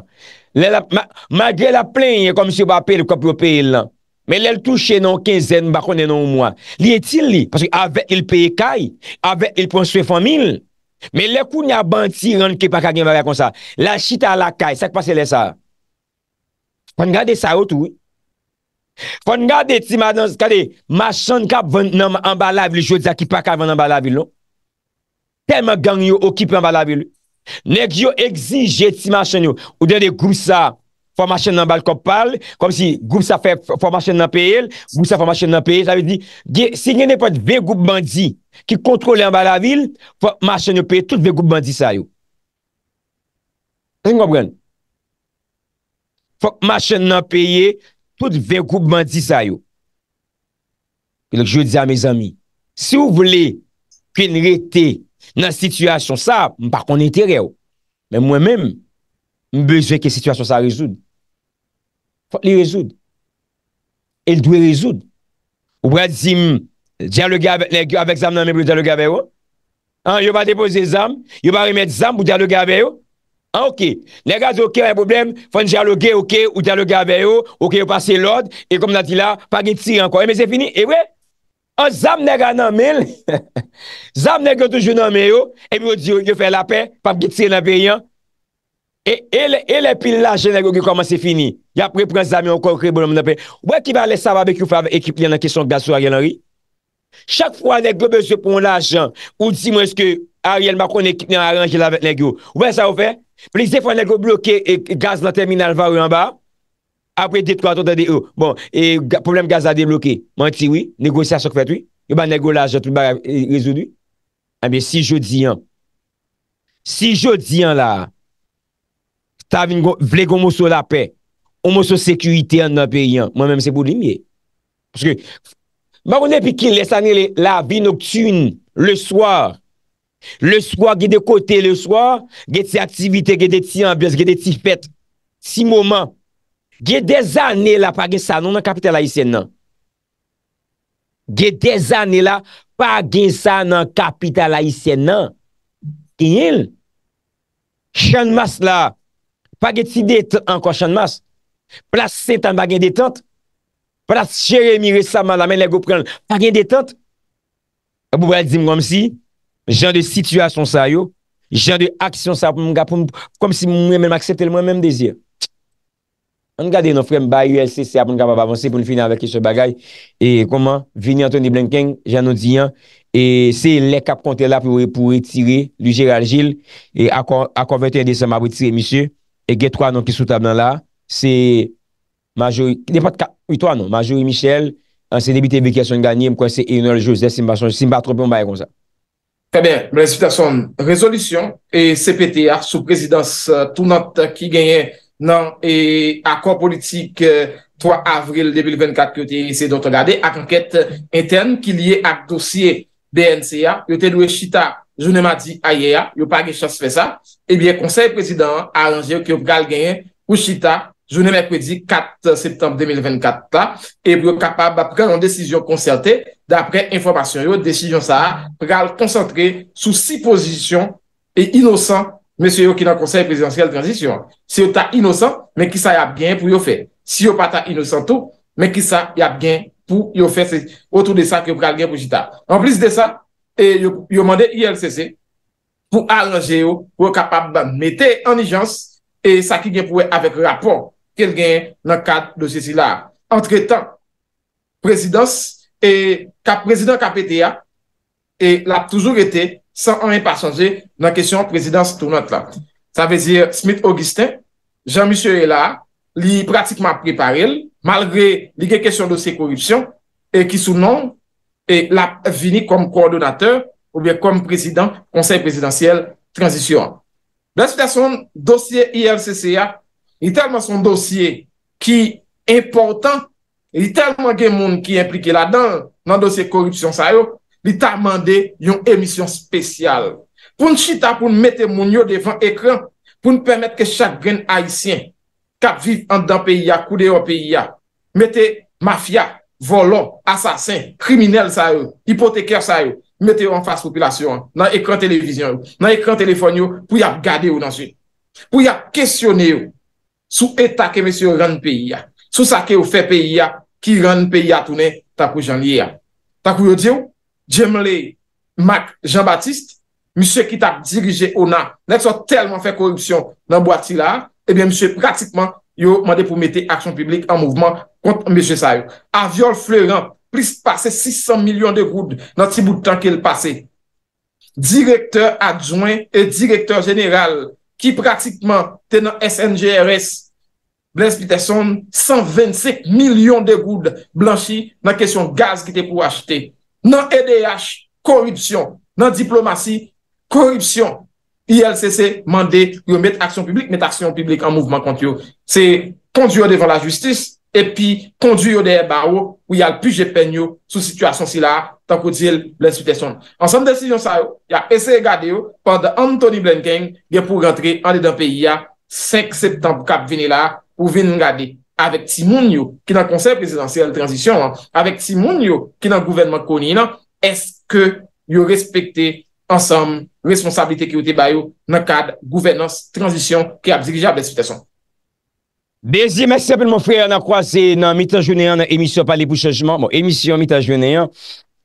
Le la, ma, ma, jel la plen yon, kom si wap pe l, kopro pe yon lan. Me le l touche nan kinzen, bakon yon nan ou mwa. Li etil li, paske avek il pe kay, avek il pon swe fomil. Me le koun ya banti yon ki paka gen vare kon sa. La chita la kay, sak pa se le sa. Kon nga de sa wot ou. Kon nga de ti ma dans, kade, ma son kap vwennan mba lavi li jodi a ki paka vwennan mba lavi loun. Kèlman gang yo okip an bala vil. Nèk yo exige ti manchen yo. Ou den de goup sa fò manchen nan bal kopal. Kom si goup sa fò manchen nan peyèl. Goup sa fò manchen nan peyèl. Sa ve di. Si gen ne pot ve goup bandi. Ki kontrole an bala vil. Fò manchen nan peyèl. Tout ve goup bandi sa yo. Sè yon kom pren. Fò manchen nan peyèl. Tout ve goup bandi sa yo. Pè lèk yo di a mè zami. Si ou vle. Kwen rete. Kwen rete. Nan situasyon sa, m par kon etere yo. Men mwen menm, m bezwe ke situasyon sa rezoud. Fak li rezoud. El dwe rezoud. Ou brad zi, jaloge avek zanm nanmen pou jaloge aveyo. An, yo pa depose zanm, yo pa remet zanm pou jaloge aveyo. An, okey. Ne gazo ke wè problem, fwen jaloge okey, ou jaloge aveyo, okey ou pase lòd, e kom nan di la, pa ge tsi anko, e men zè fini, e wè. An ah, zam neg an nanmel, *laughs* zam neg yo toujou nanmel yo, epi yo diyo yo fè la pè, pap ki tse nan pe yon, e, e, e le pil la jen neg yo ki koman se fini, ya pre pou an zam yo an kon kre bon nan pe, wè ki va lè sa wabè ki yo fè ekip li an nan kesyon gaso a gen nan ri? Chak fwa neg yo bè se pon la jen, ou di mwen eske a real makon ekip ni an aranjè la vet neg yo, wè sa wè? Pè li zè fwa neg yo blokè e, gaz nan terminal vare an ba, apre dit kwa atot an de yo, bon, e problem gaz a debloké, man ti wè, negosyasyon kwe twi, e ba negolajat, e ba rezouni, an be si jodi an, si jodi an la, ta vle kon mou so la pe, mou so sekurite an an pe yon, mou mèm se pou limiye, pwoske, ba wè ne pi kil, les ane la, bi noktoun, le swa, le swa, ge de kote le swa, ge ti aktivite, ge de ti ambyos, ge de ti fet, ti mouman, Ge de zan ne la pa gen sa non an kapital a isen nan. Ge de zan ne la pa gen sa nan kapital a isen nan. Ke yil? Chan mas la. Pa gen ti det anko chan mas. Plas sentan pa gen detant. Plas jere mi resaman la men legopren. Pa gen detant. Boube al zim gom si. Jand de situasyon sa yo. Jand de aksyon sa yo pou mga pou mga. Kom si mwen mwen aksepte mwen mwen mwen mwen deseye. An gade nou frem ba IULCC apon kap ap avanse pou nou finan avanke se bagay. E koman, vini an ton di blankeng, jan nou diyan. E se lè kap kontè la pou retire lui Gérald Gilles. E akon 21 déseman pou retire Michel. E gè 3 nan ki sou tab nan la. Se majori, ne pat ka 8 nan, majori Michel. An se debite vikasyon ganyem kwen se enol jose. Se mba trope, mba e kon sa. Kè ben, mwen esif tason, rezolisyon. E CPTA sou prezidans euh, tou nat ki genye. nan e akon politik 3 euh, avril 2024 ki yo te yise dote gade ak anket euh, intern ki liye ak dosye BNCA, yo te lwe Chita, yo ne ma di aye ya, yo pa gen chans fe sa, ebyen eh konsey prezident a Anjou ki yo pral genye ou Chita, eh yo ne me predi 4 septembre 2024 ta, ebyen kapab apre nan desisyon konserte, dapre informasyon yo, desisyon sa, pral konsantre sou si pozisyon e inosan konsel, Mese yo ki nan konsey prezidansyel transition. Se yo ta inosan, men ki sa yap gen pou yo fe. Si yo pa ta inosan tou, men ki sa yap gen pou yo fe. Se yo tou de sa ke pral gen pou jita. An plis de sa, yo mande ILCC pou alange yo, pou yo kapab mette an ijans, e sa ki gen pou e avek rapon, kel gen nan kad do se si la. Entre tan, prezidans, e ka prezidans kapete ya, e la toujou rete, san an e pa chanje nan kesyon prezidans tou nat la. Sa vezir Smith Augustin, Jean-Michel est la, li pratikman pripare malgre li gen kesyon dosye korupsyon e ki sou nan e la vini kom koordinateur ou bien kom prezidans, konsey prezidansiyel transisyon. Da sitasyon, dosye ILCCA li talman son dosye ki e portan li talman gen moun ki implike la nan dosye korupsyon sa yo li ta mande yon emisyon spesyal. Poun chita pou nou mette moun yo devan ekran, pou nou permette ke chak gren haisyen, kap viv an dan peyi ya, koude yo peyi ya, mette mafya, volon, asasen, kriminel sa yo, ipoteker sa yo, mette yo an fase popilasyon, nan ekran televizyon yo, nan ekran telefon yo, pou yap gade yo dansi. Pou yap kesyon yo, sou eta keme se yo ren peyi ya, sou sa ke yo fe peyi ya, ki ren peyi ya toune, takou jan li ya. Takou yo di yo, Jemle, Mac, Jean-Baptiste, msye ki tak dirije ona, net so telman fe korupsyon nan boati la, ebyen eh msye pratikman yo mande pou mette aksyon publik an mouvman kont msye sa yo. Avior Fleurant, plis pase 600 milyon de goud nan ti boutan ke l pase. Direkteur adjouen e direkteur general, ki pratikman te nan SNJRS, blens piteson, 125 milyon de goud blanshi nan kesyon gaz ki te pou achete. Nan EDH, korupsyon. Nan diplomasy, korupsyon. ILCC mande yo met aksyon publik, met aksyon publik an mouvman kont yo. Se kondyo yo devan la justis, epi kondyo yo dehe bar ou, ou yal puje pen yo sou situasyon si la, tanko diye l'insultasyon. Ansem desisyon sa yo, ya ese gade yo, pande Anthony Blenken gen pou rentre an de dan peyi ya, 5 septembre kap vini la, ou vini gade yo. avèk ti moun yo ki nan konsep prezidentsel transisyon an, avèk ti moun yo ki nan gouvenman koni an, eske yo respekte ansam responsabilite ki yo te bayo nan kad gouvenans transisyon ki ap dirijab bon, la situasyon Bezi, mè sepe moun frè, nan kwa se nan mitajounen an, nan emisyon pali pou chajman bon, emisyon mitajounen an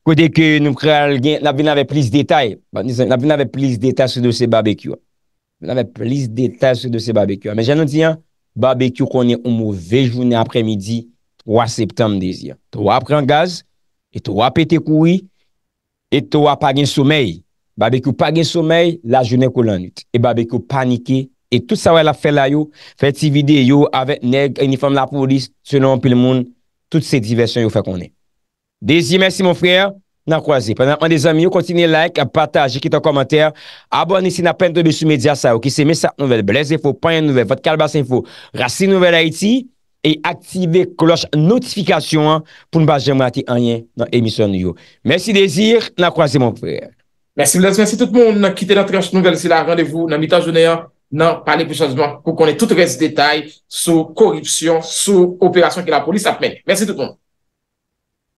kode ke nou kre al gen, nan vè n'ave plis detay, nan vè plis detay sou do se barbekyou nan vè plis detay sou do se barbekyou mè jan nou di an Babekou konen ou mou vejounen apre midi 3 septem desi. To wap ren gaz, e to wap ete koui, e to wap agen soumey. Babekou pagen soumey, la jounen kou lan nout. E babekou panike, e tout sa wè la fè la yo, fè ti vide yo avè neg, enifam la polis, sè nan pou l moun, tout se diversyon yo fè konen. Desi, mersi moun frè. nan kwa zi. Pendan an de zanmi yo, kontine like, pataj, ekite an komantèr, abon nisi nan pen dobe sou media sa, ou ki seme sa nouvel, blez e fò, panye nouvel, vòt kal basen fò, rase nouvel a iti, e aktive kloche notifikasyon pou n bas jèmou ati anyen nan emisyon yo. Mèsi dezir, nan kwa zi mon frè. Mèsi blèz, mèsi tout moun nan kite nan trej nouvel si la randevou, nan mitan jounè an, nan pale pou chansman kou konè tout res detay sou koripsyon, sou operasyon ki la polis ap menè. Mèsi tout moun.